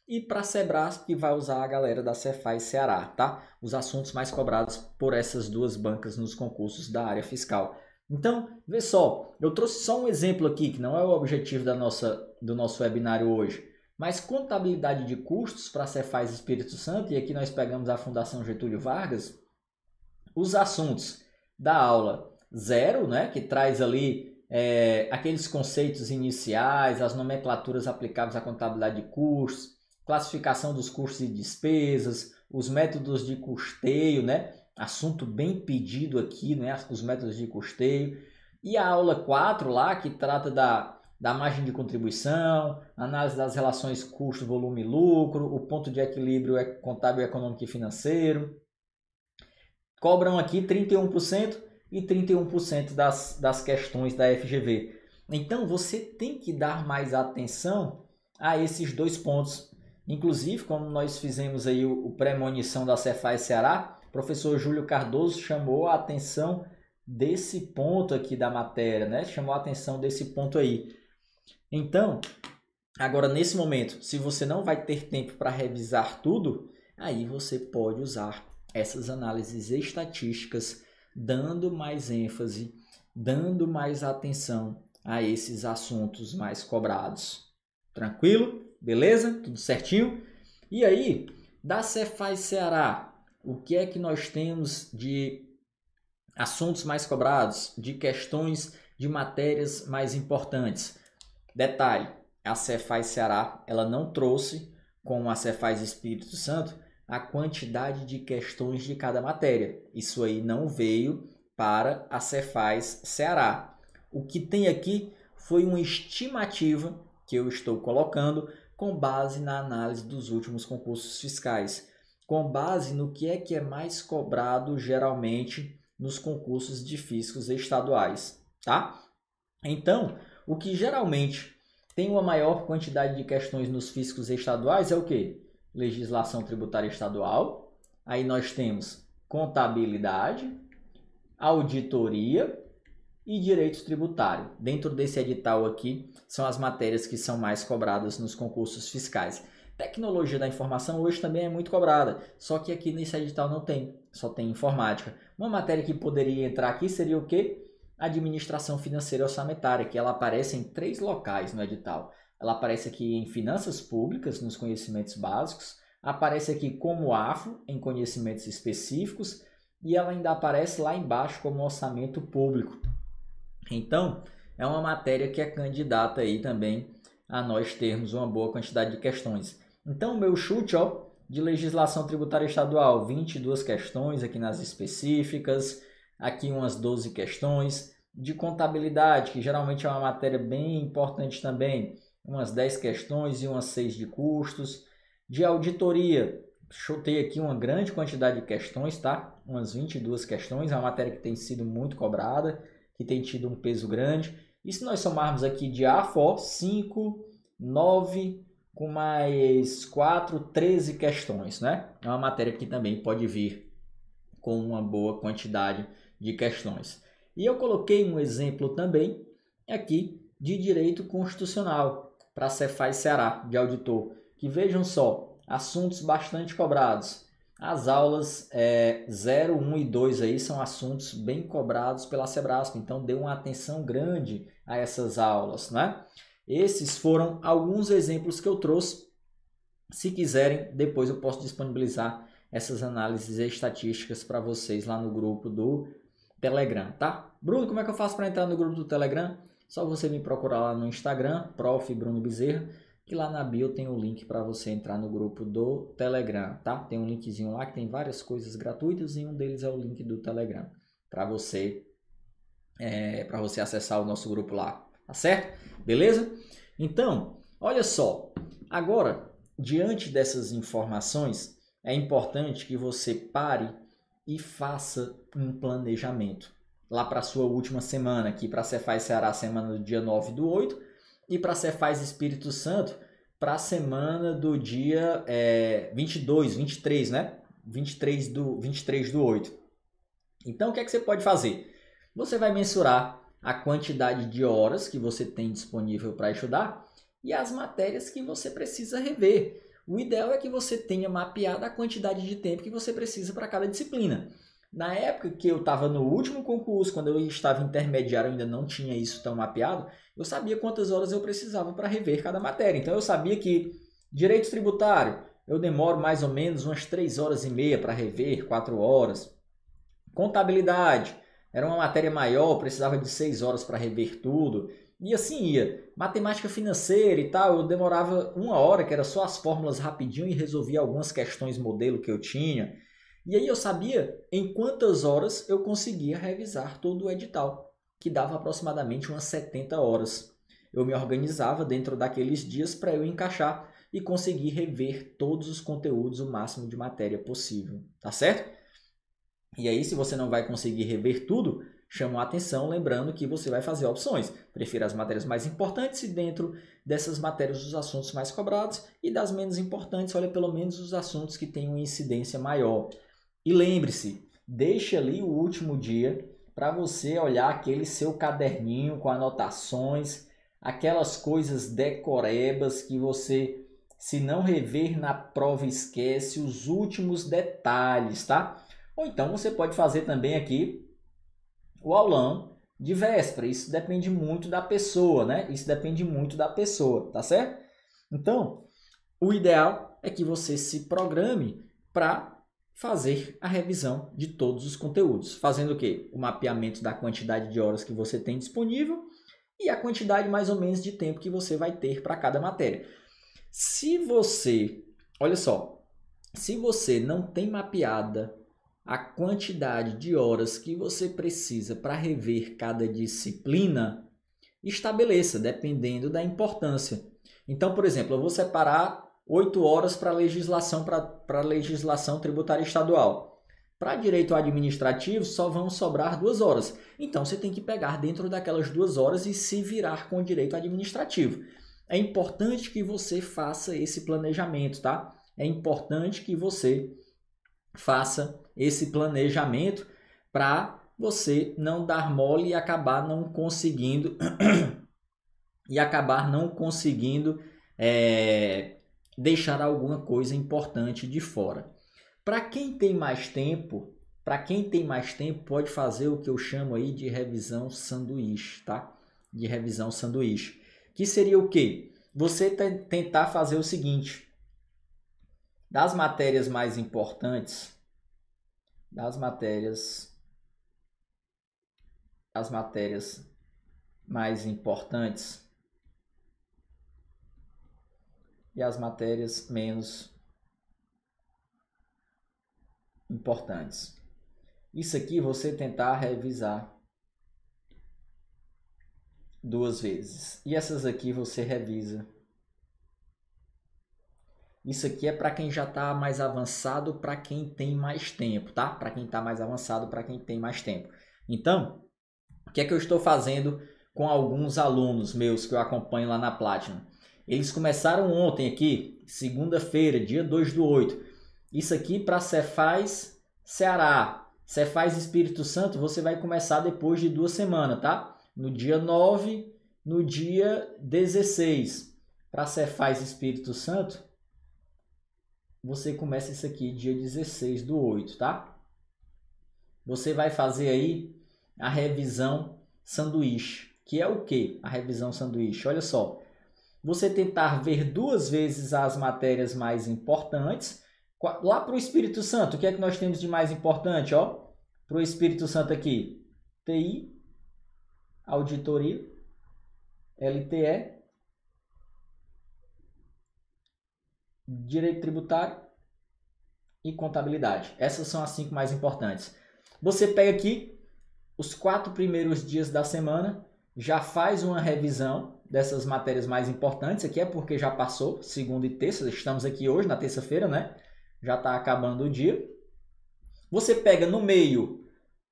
e para a Sebrasp, que vai usar a galera da Cefaz Ceará, tá? Os assuntos mais cobrados por essas duas bancas nos concursos da área fiscal. Então, vê só, eu trouxe só um exemplo aqui, que não é o objetivo da nossa, do nosso webinário hoje, mas contabilidade de custos para a Cefaz Espírito Santo, e aqui nós pegamos a Fundação Getúlio Vargas, os assuntos da aula zero, né, que traz ali é, aqueles conceitos iniciais, as nomenclaturas aplicáveis à contabilidade de custos, classificação dos custos e despesas, os métodos de custeio, né? Assunto bem pedido aqui, né? Os métodos de custeio. E a aula 4 lá, que trata da, da margem de contribuição, análise das relações custo, volume e lucro, o ponto de equilíbrio é contábil, econômico e financeiro. Cobram aqui 31% e 31% das, das questões da FGV. Então você tem que dar mais atenção a esses dois pontos Inclusive, como nós fizemos aí o, o pré-monição da Cefaz Ceará, o professor Júlio Cardoso chamou a atenção desse ponto aqui da matéria, né? Chamou a atenção desse ponto aí. Então, agora nesse momento, se você não vai ter tempo para revisar tudo, aí você pode usar essas análises estatísticas, dando mais ênfase, dando mais atenção a esses assuntos mais cobrados. Tranquilo? Beleza? Tudo certinho? E aí, da Cefaz Ceará, o que é que nós temos de assuntos mais cobrados, de questões de matérias mais importantes? Detalhe, a Cefaz Ceará, ela não trouxe com a Cefaz Espírito Santo a quantidade de questões de cada matéria. Isso aí não veio para a Cefaz Ceará. O que tem aqui foi uma estimativa que eu estou colocando com base na análise dos últimos concursos fiscais, com base no que é que é mais cobrado geralmente nos concursos de fiscos estaduais, tá? Então, o que geralmente tem uma maior quantidade de questões nos fiscos estaduais é o que? Legislação tributária estadual. Aí nós temos contabilidade, auditoria e direito tributário. Dentro desse edital aqui são as matérias que são mais cobradas nos concursos fiscais. Tecnologia da informação hoje também é muito cobrada, só que aqui nesse edital não tem, só tem informática. Uma matéria que poderia entrar aqui seria o quê? Administração financeira orçamentária, que ela aparece em três locais no edital. Ela aparece aqui em finanças públicas, nos conhecimentos básicos, aparece aqui como AFO, em conhecimentos específicos, e ela ainda aparece lá embaixo como orçamento público. Então, é uma matéria que é candidata aí também a nós termos uma boa quantidade de questões. Então, meu chute ó, de legislação tributária estadual, 22 questões aqui nas específicas, aqui umas 12 questões. De contabilidade, que geralmente é uma matéria bem importante também, umas 10 questões e umas 6 de custos. De auditoria, chutei aqui uma grande quantidade de questões, tá? Umas 22 questões, é uma matéria que tem sido muito cobrada que tem tido um peso grande. E se nós somarmos aqui de AFO, 5, 9, com mais 4, 13 questões, né? É uma matéria que também pode vir com uma boa quantidade de questões. E eu coloquei um exemplo também aqui de direito constitucional para Cefaz Ceará, de auditor, que vejam só, assuntos bastante cobrados. As aulas é, 0, 1 e 2 aí são assuntos bem cobrados pela Sebrasco, então dê uma atenção grande a essas aulas, né? Esses foram alguns exemplos que eu trouxe. Se quiserem, depois eu posso disponibilizar essas análises estatísticas para vocês lá no grupo do Telegram, tá? Bruno, como é que eu faço para entrar no grupo do Telegram? Só você me procurar lá no Instagram, prof. Bruno Bezerra e lá na bio tem o um link para você entrar no grupo do Telegram, tá? Tem um linkzinho lá que tem várias coisas gratuitas e um deles é o link do Telegram para você é, para você acessar o nosso grupo lá, tá certo? Beleza? Então, olha só. Agora, diante dessas informações, é importante que você pare e faça um planejamento lá para a sua última semana, aqui para Cefaz Ceará, semana do dia 9 do 8, e para Cefaz Espírito Santo para a semana do dia é, 22, 23, né? 23 do, 23 do 8. Então, o que é que você pode fazer? Você vai mensurar a quantidade de horas que você tem disponível para estudar e as matérias que você precisa rever. O ideal é que você tenha mapeado a quantidade de tempo que você precisa para cada disciplina. Na época que eu estava no último concurso, quando eu estava intermediário, ainda não tinha isso tão mapeado, eu sabia quantas horas eu precisava para rever cada matéria. Então eu sabia que direito tributário, eu demoro mais ou menos umas 3 horas e meia para rever, 4 horas. Contabilidade, era uma matéria maior, precisava de 6 horas para rever tudo. E assim ia. Matemática financeira e tal, eu demorava uma hora, que era só as fórmulas rapidinho e resolvia algumas questões modelo que eu tinha. E aí eu sabia em quantas horas eu conseguia revisar todo o edital, que dava aproximadamente umas 70 horas. Eu me organizava dentro daqueles dias para eu encaixar e conseguir rever todos os conteúdos, o máximo de matéria possível, tá certo? E aí, se você não vai conseguir rever tudo, chama a atenção, lembrando que você vai fazer opções. Prefira as matérias mais importantes e dentro dessas matérias os assuntos mais cobrados e das menos importantes, olha pelo menos os assuntos que têm uma incidência maior. E lembre-se, deixe ali o último dia para você olhar aquele seu caderninho com anotações, aquelas coisas decorebas que você, se não rever na prova, esquece os últimos detalhes, tá? Ou então você pode fazer também aqui o aulão de véspera. Isso depende muito da pessoa, né? Isso depende muito da pessoa, tá certo? Então, o ideal é que você se programe para fazer a revisão de todos os conteúdos, fazendo o quê? O mapeamento da quantidade de horas que você tem disponível e a quantidade mais ou menos de tempo que você vai ter para cada matéria. Se você, olha só, se você não tem mapeada a quantidade de horas que você precisa para rever cada disciplina, estabeleça, dependendo da importância. Então, por exemplo, eu vou separar 8 horas para a legislação, para legislação tributária estadual. Para direito administrativo, só vão sobrar duas horas. Então, você tem que pegar dentro daquelas duas horas e se virar com o direito administrativo. É importante que você faça esse planejamento, tá? É importante que você faça esse planejamento para você não dar mole e acabar não conseguindo e acabar não conseguindo é, deixar alguma coisa importante de fora. Para quem tem mais tempo, para quem tem mais tempo, pode fazer o que eu chamo aí de revisão sanduíche, tá? De revisão sanduíche. Que seria o quê? Você tentar fazer o seguinte: das matérias mais importantes, das matérias as matérias mais importantes e as matérias menos importantes. Isso aqui você tentar revisar duas vezes. E essas aqui você revisa. Isso aqui é para quem já está mais avançado, para quem tem mais tempo, tá? Para quem está mais avançado, para quem tem mais tempo. Então, o que é que eu estou fazendo com alguns alunos meus que eu acompanho lá na Platinum? Eles começaram ontem aqui, segunda-feira, dia 2 do 8. Isso aqui para Cefaz, Ceará. Cefaz Espírito Santo, você vai começar depois de duas semanas, tá? No dia 9, no dia 16. Para Cefaz Espírito Santo, você começa isso aqui dia 16 do 8, tá? Você vai fazer aí a revisão sanduíche, que é o que? A revisão sanduíche, olha só você tentar ver duas vezes as matérias mais importantes. Lá para o Espírito Santo, o que é que nós temos de mais importante? Para o Espírito Santo aqui, TI, auditoria, LTE, direito tributário e contabilidade. Essas são as cinco mais importantes. Você pega aqui os quatro primeiros dias da semana, já faz uma revisão dessas matérias mais importantes aqui é porque já passou segunda e terça, estamos aqui hoje na terça-feira, né? Já está acabando o dia. Você pega no meio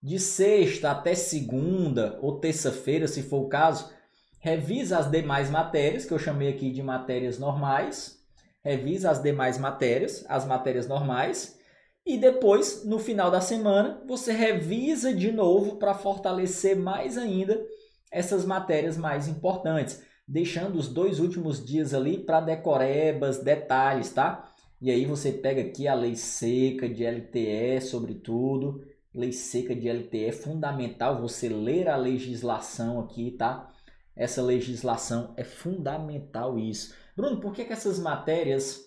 de sexta até segunda ou terça-feira, se for o caso, revisa as demais matérias que eu chamei aqui de matérias normais. Revisa as demais matérias, as matérias normais, e depois, no final da semana, você revisa de novo para fortalecer mais ainda essas matérias mais importantes, deixando os dois últimos dias ali para decorebas, detalhes, tá? E aí você pega aqui a lei seca de LTE, sobretudo, lei seca de LTE, é fundamental você ler a legislação aqui, tá? Essa legislação é fundamental isso. Bruno, por que, que essas matérias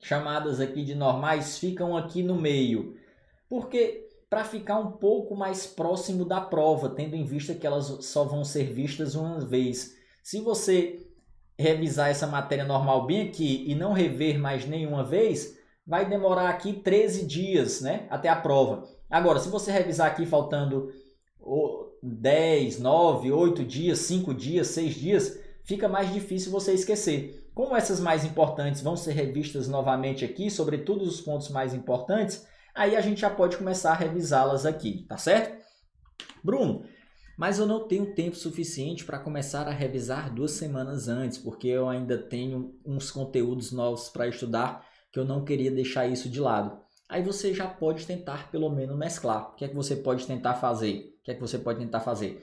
chamadas aqui de normais ficam aqui no meio? Porque para ficar um pouco mais próximo da prova, tendo em vista que elas só vão ser vistas uma vez. Se você revisar essa matéria normal bem aqui e não rever mais nenhuma vez, vai demorar aqui 13 dias, né, até a prova. Agora, se você revisar aqui faltando 10, 9, 8 dias, 5 dias, 6 dias, fica mais difícil você esquecer. Como essas mais importantes vão ser revistas novamente aqui, sobretudo os pontos mais importantes, Aí a gente já pode começar a revisá-las aqui, tá certo? Bruno, mas eu não tenho tempo suficiente para começar a revisar duas semanas antes, porque eu ainda tenho uns conteúdos novos para estudar que eu não queria deixar isso de lado. Aí você já pode tentar pelo menos mesclar. O que é que você pode tentar fazer? O que é que você pode tentar fazer?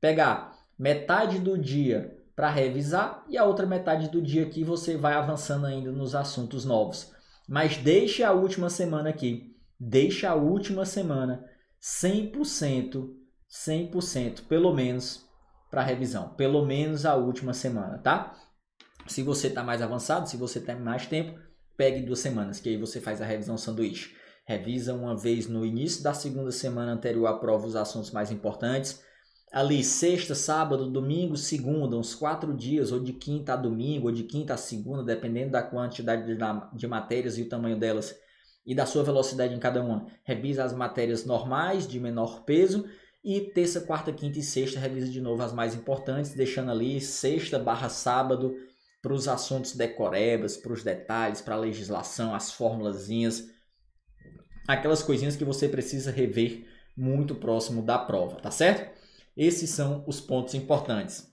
Pegar metade do dia para revisar e a outra metade do dia que você vai avançando ainda nos assuntos novos. Mas deixe a última semana aqui deixa a última semana 100%, 100% pelo menos para revisão, pelo menos a última semana, tá? Se você está mais avançado, se você tem mais tempo, pegue duas semanas, que aí você faz a revisão sanduíche. Revisa uma vez no início da segunda semana anterior à prova os assuntos mais importantes. Ali, sexta, sábado, domingo, segunda, uns quatro dias, ou de quinta a domingo, ou de quinta a segunda, dependendo da quantidade de, de matérias e o tamanho delas e da sua velocidade em cada uma. Revisa as matérias normais, de menor peso, e terça, quarta, quinta e sexta revisa de novo as mais importantes, deixando ali sexta barra sábado para os assuntos decorebas, para os detalhes, para a legislação, as formulazinhas, aquelas coisinhas que você precisa rever muito próximo da prova, tá certo? Esses são os pontos importantes.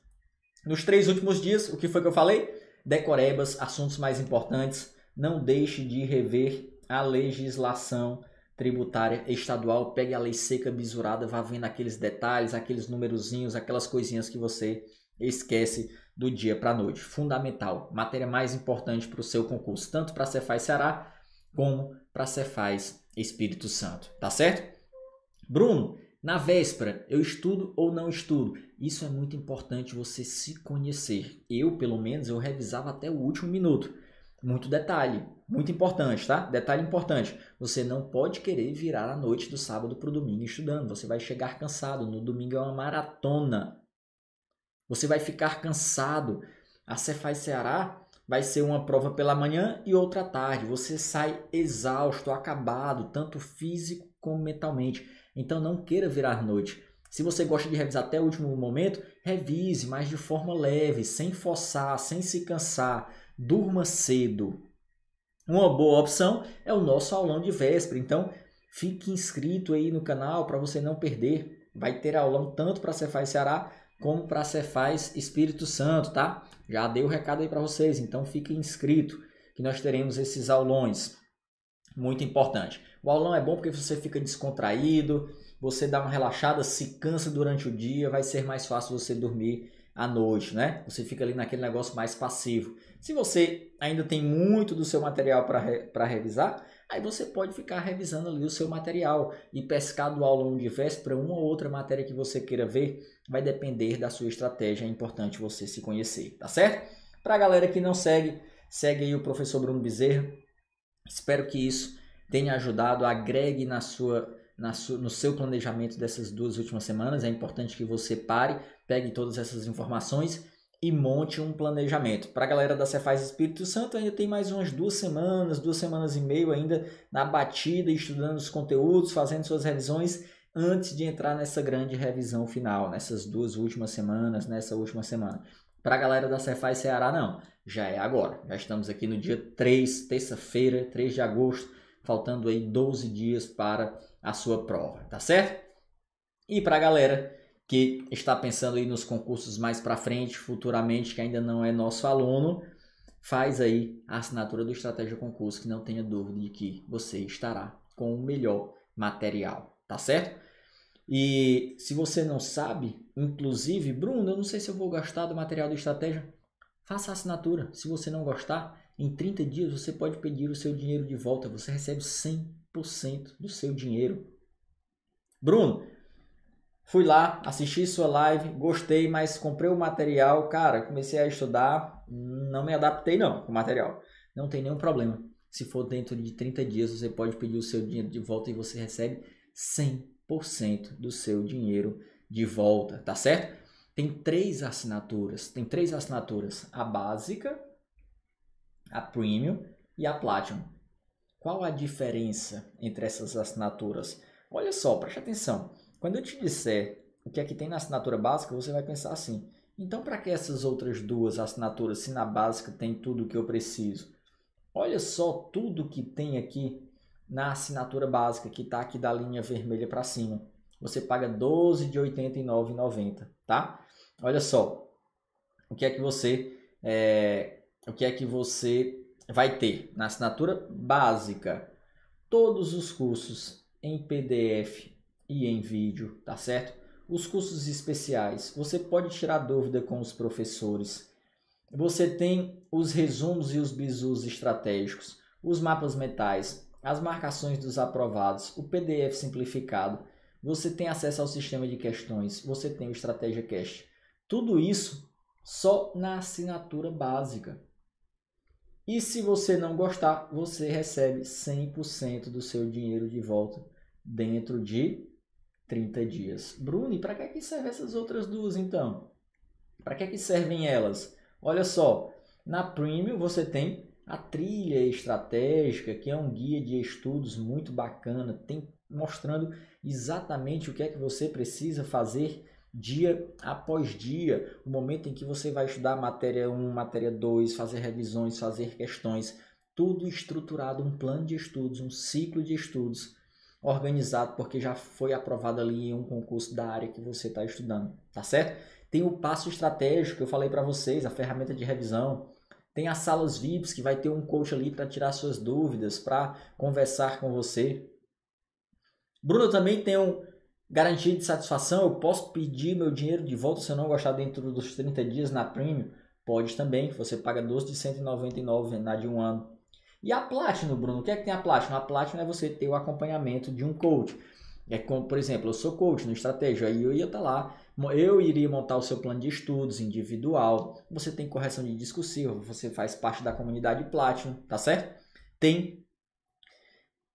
Nos três últimos dias, o que foi que eu falei? Decorebas, assuntos mais importantes. Não deixe de rever a legislação tributária estadual, pegue a lei seca bisurada, vá vendo aqueles detalhes, aqueles númerozinhos, aquelas coisinhas que você esquece do dia para a noite. Fundamental, matéria mais importante para o seu concurso, tanto para a Cefaz Ceará como para a Cefaz Espírito Santo, tá certo? Bruno, na véspera, eu estudo ou não estudo? Isso é muito importante você se conhecer. Eu, pelo menos, eu revisava até o último minuto. Muito detalhe, muito importante, tá? Detalhe importante: você não pode querer virar a noite do sábado para o domingo estudando. Você vai chegar cansado. No domingo é uma maratona. Você vai ficar cansado. A Cefaz Ceará vai ser uma prova pela manhã e outra tarde. Você sai exausto, acabado, tanto físico como mentalmente. Então não queira virar noite. Se você gosta de revisar até o último momento, revise, mas de forma leve, sem forçar, sem se cansar durma cedo. Uma boa opção é o nosso aulão de véspera, então fique inscrito aí no canal para você não perder. Vai ter aulão tanto para Cefaz Ceará como para Cefaz Espírito Santo, tá? Já dei o recado aí para vocês, então fique inscrito que nós teremos esses aulões. Muito importante. O aulão é bom porque você fica descontraído, você dá uma relaxada, se cansa durante o dia, vai ser mais fácil você dormir à noite, né? Você fica ali naquele negócio mais passivo. Se você ainda tem muito do seu material para re, revisar, aí você pode ficar revisando ali o seu material e pescar do aulão de véspera uma ou outra matéria que você queira ver, vai depender da sua estratégia, é importante você se conhecer, tá certo? Para a galera que não segue, segue aí o professor Bruno Bezerra. Espero que isso tenha ajudado, agregue na sua no seu planejamento dessas duas últimas semanas. É importante que você pare, pegue todas essas informações e monte um planejamento. Para a galera da Cefaz Espírito Santo, ainda tem mais umas duas semanas, duas semanas e meio ainda na batida, estudando os conteúdos, fazendo suas revisões antes de entrar nessa grande revisão final, nessas duas últimas semanas, nessa última semana. Para a galera da Cefaz Ceará, não. Já é agora. Já estamos aqui no dia 3, terça-feira, 3 de agosto, faltando aí 12 dias para a sua prova, tá certo? E para a galera que está pensando aí nos concursos mais para frente, futuramente, que ainda não é nosso aluno, faz aí a assinatura do Estratégia Concurso, que não tenha dúvida de que você estará com o melhor material, tá certo? E se você não sabe, inclusive, Bruno, eu não sei se eu vou gostar do material do Estratégia, faça a assinatura. Se você não gostar, em 30 dias você pode pedir o seu dinheiro de volta, você recebe 100 do seu dinheiro. Bruno, fui lá, assisti sua live, gostei, mas comprei o material, cara, comecei a estudar, não me adaptei não com o material. Não tem nenhum problema. Se for dentro de 30 dias, você pode pedir o seu dinheiro de volta e você recebe 100% do seu dinheiro de volta, tá certo? Tem três assinaturas, tem três assinaturas, a básica, a premium e a platinum. Qual a diferença entre essas assinaturas? Olha só, preste atenção. Quando eu te disser o que é que tem na assinatura básica, você vai pensar assim: então, para que essas outras duas assinaturas, se na básica tem tudo o que eu preciso? Olha só tudo que tem aqui na assinatura básica, que está aqui da linha vermelha para cima. Você paga 12 de 89,90, tá? Olha só, o que é que você é, o que é que você vai ter na assinatura básica todos os cursos em PDF e em vídeo, tá certo? Os cursos especiais, você pode tirar dúvida com os professores. Você tem os resumos e os bisus estratégicos, os mapas mentais, as marcações dos aprovados, o PDF simplificado. Você tem acesso ao sistema de questões, você tem o Estratégia Cast. Tudo isso só na assinatura básica. E se você não gostar, você recebe 100% do seu dinheiro de volta dentro de 30 dias. Bruno, para que, é que servem essas outras duas então? Para que, é que servem elas? Olha só, na Premium você tem a trilha estratégica, que é um guia de estudos muito bacana, tem mostrando exatamente o que é que você precisa fazer dia após dia, o momento em que você vai estudar matéria 1, matéria 2, fazer revisões, fazer questões, tudo estruturado, um plano de estudos, um ciclo de estudos organizado, porque já foi aprovado ali em um concurso da área que você está estudando, tá certo? Tem o passo estratégico que eu falei para vocês, a ferramenta de revisão. Tem as salas VIPs que vai ter um coach ali para tirar suas dúvidas, para conversar com você. Bruno, também tem um Garantia de satisfação, eu posso pedir meu dinheiro de volta se eu não gostar dentro dos 30 dias na Premium? Pode também, você paga 12 de 199 na de um ano. E a Platinum, Bruno, o que é que tem a Platinum? A Platinum é você ter o acompanhamento de um coach. É como, por exemplo, eu sou coach no estratégia, aí eu ia estar tá lá, eu iria montar o seu plano de estudos individual, você tem correção de discursivo, você faz parte da comunidade Platinum, tá certo? Tem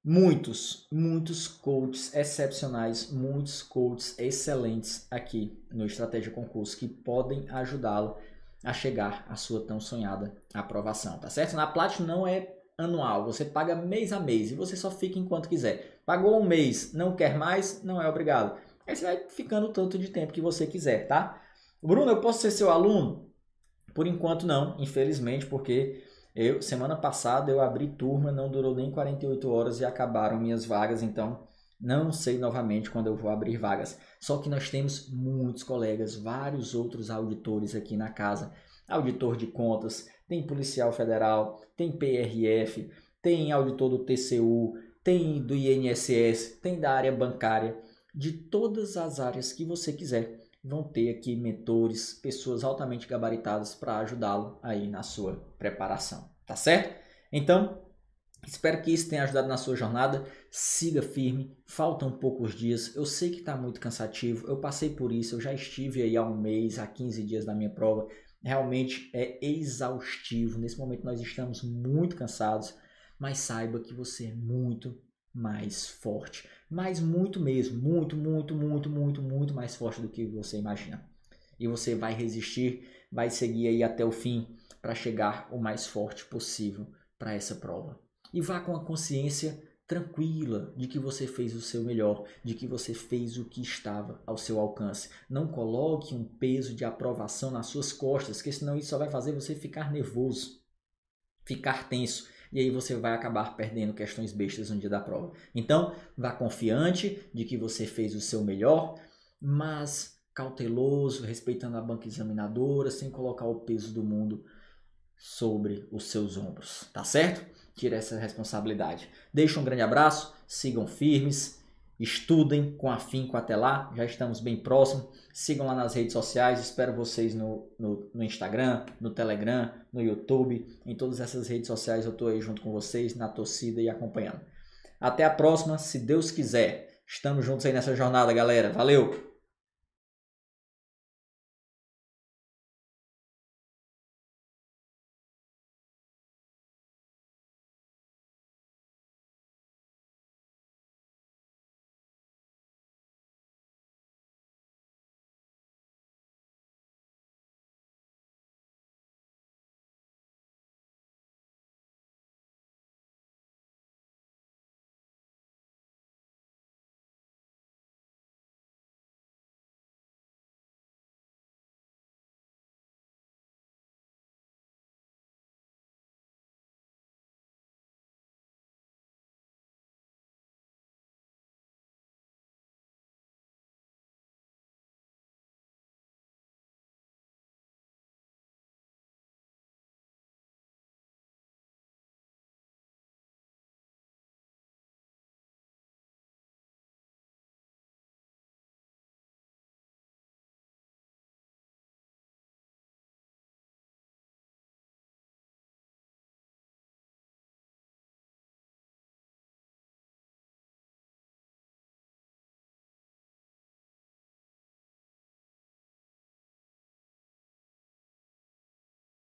muitos, muitos coaches excepcionais, muitos coaches excelentes aqui no Estratégia Concurso que podem ajudá-lo a chegar à sua tão sonhada aprovação, tá certo? Na Platinum não é anual, você paga mês a mês e você só fica enquanto quiser. Pagou um mês, não quer mais, não é obrigado. Aí você vai ficando o tanto de tempo que você quiser, tá? Bruno, eu posso ser seu aluno? Por enquanto não, infelizmente, porque eu, semana passada eu abri turma, não durou nem 48 horas e acabaram minhas vagas, então não sei novamente quando eu vou abrir vagas. Só que nós temos muitos colegas, vários outros auditores aqui na casa. Auditor de contas, tem policial federal, tem PRF, tem auditor do TCU, tem do INSS, tem da área bancária, de todas as áreas que você quiser vão ter aqui mentores, pessoas altamente gabaritadas para ajudá-lo aí na sua preparação, tá certo? Então, espero que isso tenha ajudado na sua jornada. Siga firme, faltam poucos dias. Eu sei que está muito cansativo, eu passei por isso, eu já estive aí há um mês, há 15 dias da minha prova. Realmente é exaustivo. Nesse momento nós estamos muito cansados, mas saiba que você é muito mais forte mas muito mesmo, muito, muito, muito, muito, muito mais forte do que você imagina. E você vai resistir, vai seguir aí até o fim para chegar o mais forte possível para essa prova. E vá com a consciência tranquila de que você fez o seu melhor, de que você fez o que estava ao seu alcance. Não coloque um peso de aprovação nas suas costas, que senão isso só vai fazer você ficar nervoso, ficar tenso e aí você vai acabar perdendo questões bestas no dia da prova. Então, vá confiante de que você fez o seu melhor, mas cauteloso, respeitando a banca examinadora, sem colocar o peso do mundo sobre os seus ombros, tá certo? tire essa responsabilidade. Deixa um grande abraço, sigam firmes, Estudem com afinco até lá, já estamos bem próximo. Sigam lá nas redes sociais, espero vocês no, no, no Instagram, no Telegram, no YouTube, em todas essas redes sociais eu estou aí junto com vocês, na torcida e acompanhando. Até a próxima, se Deus quiser. Estamos juntos aí nessa jornada, galera. Valeu!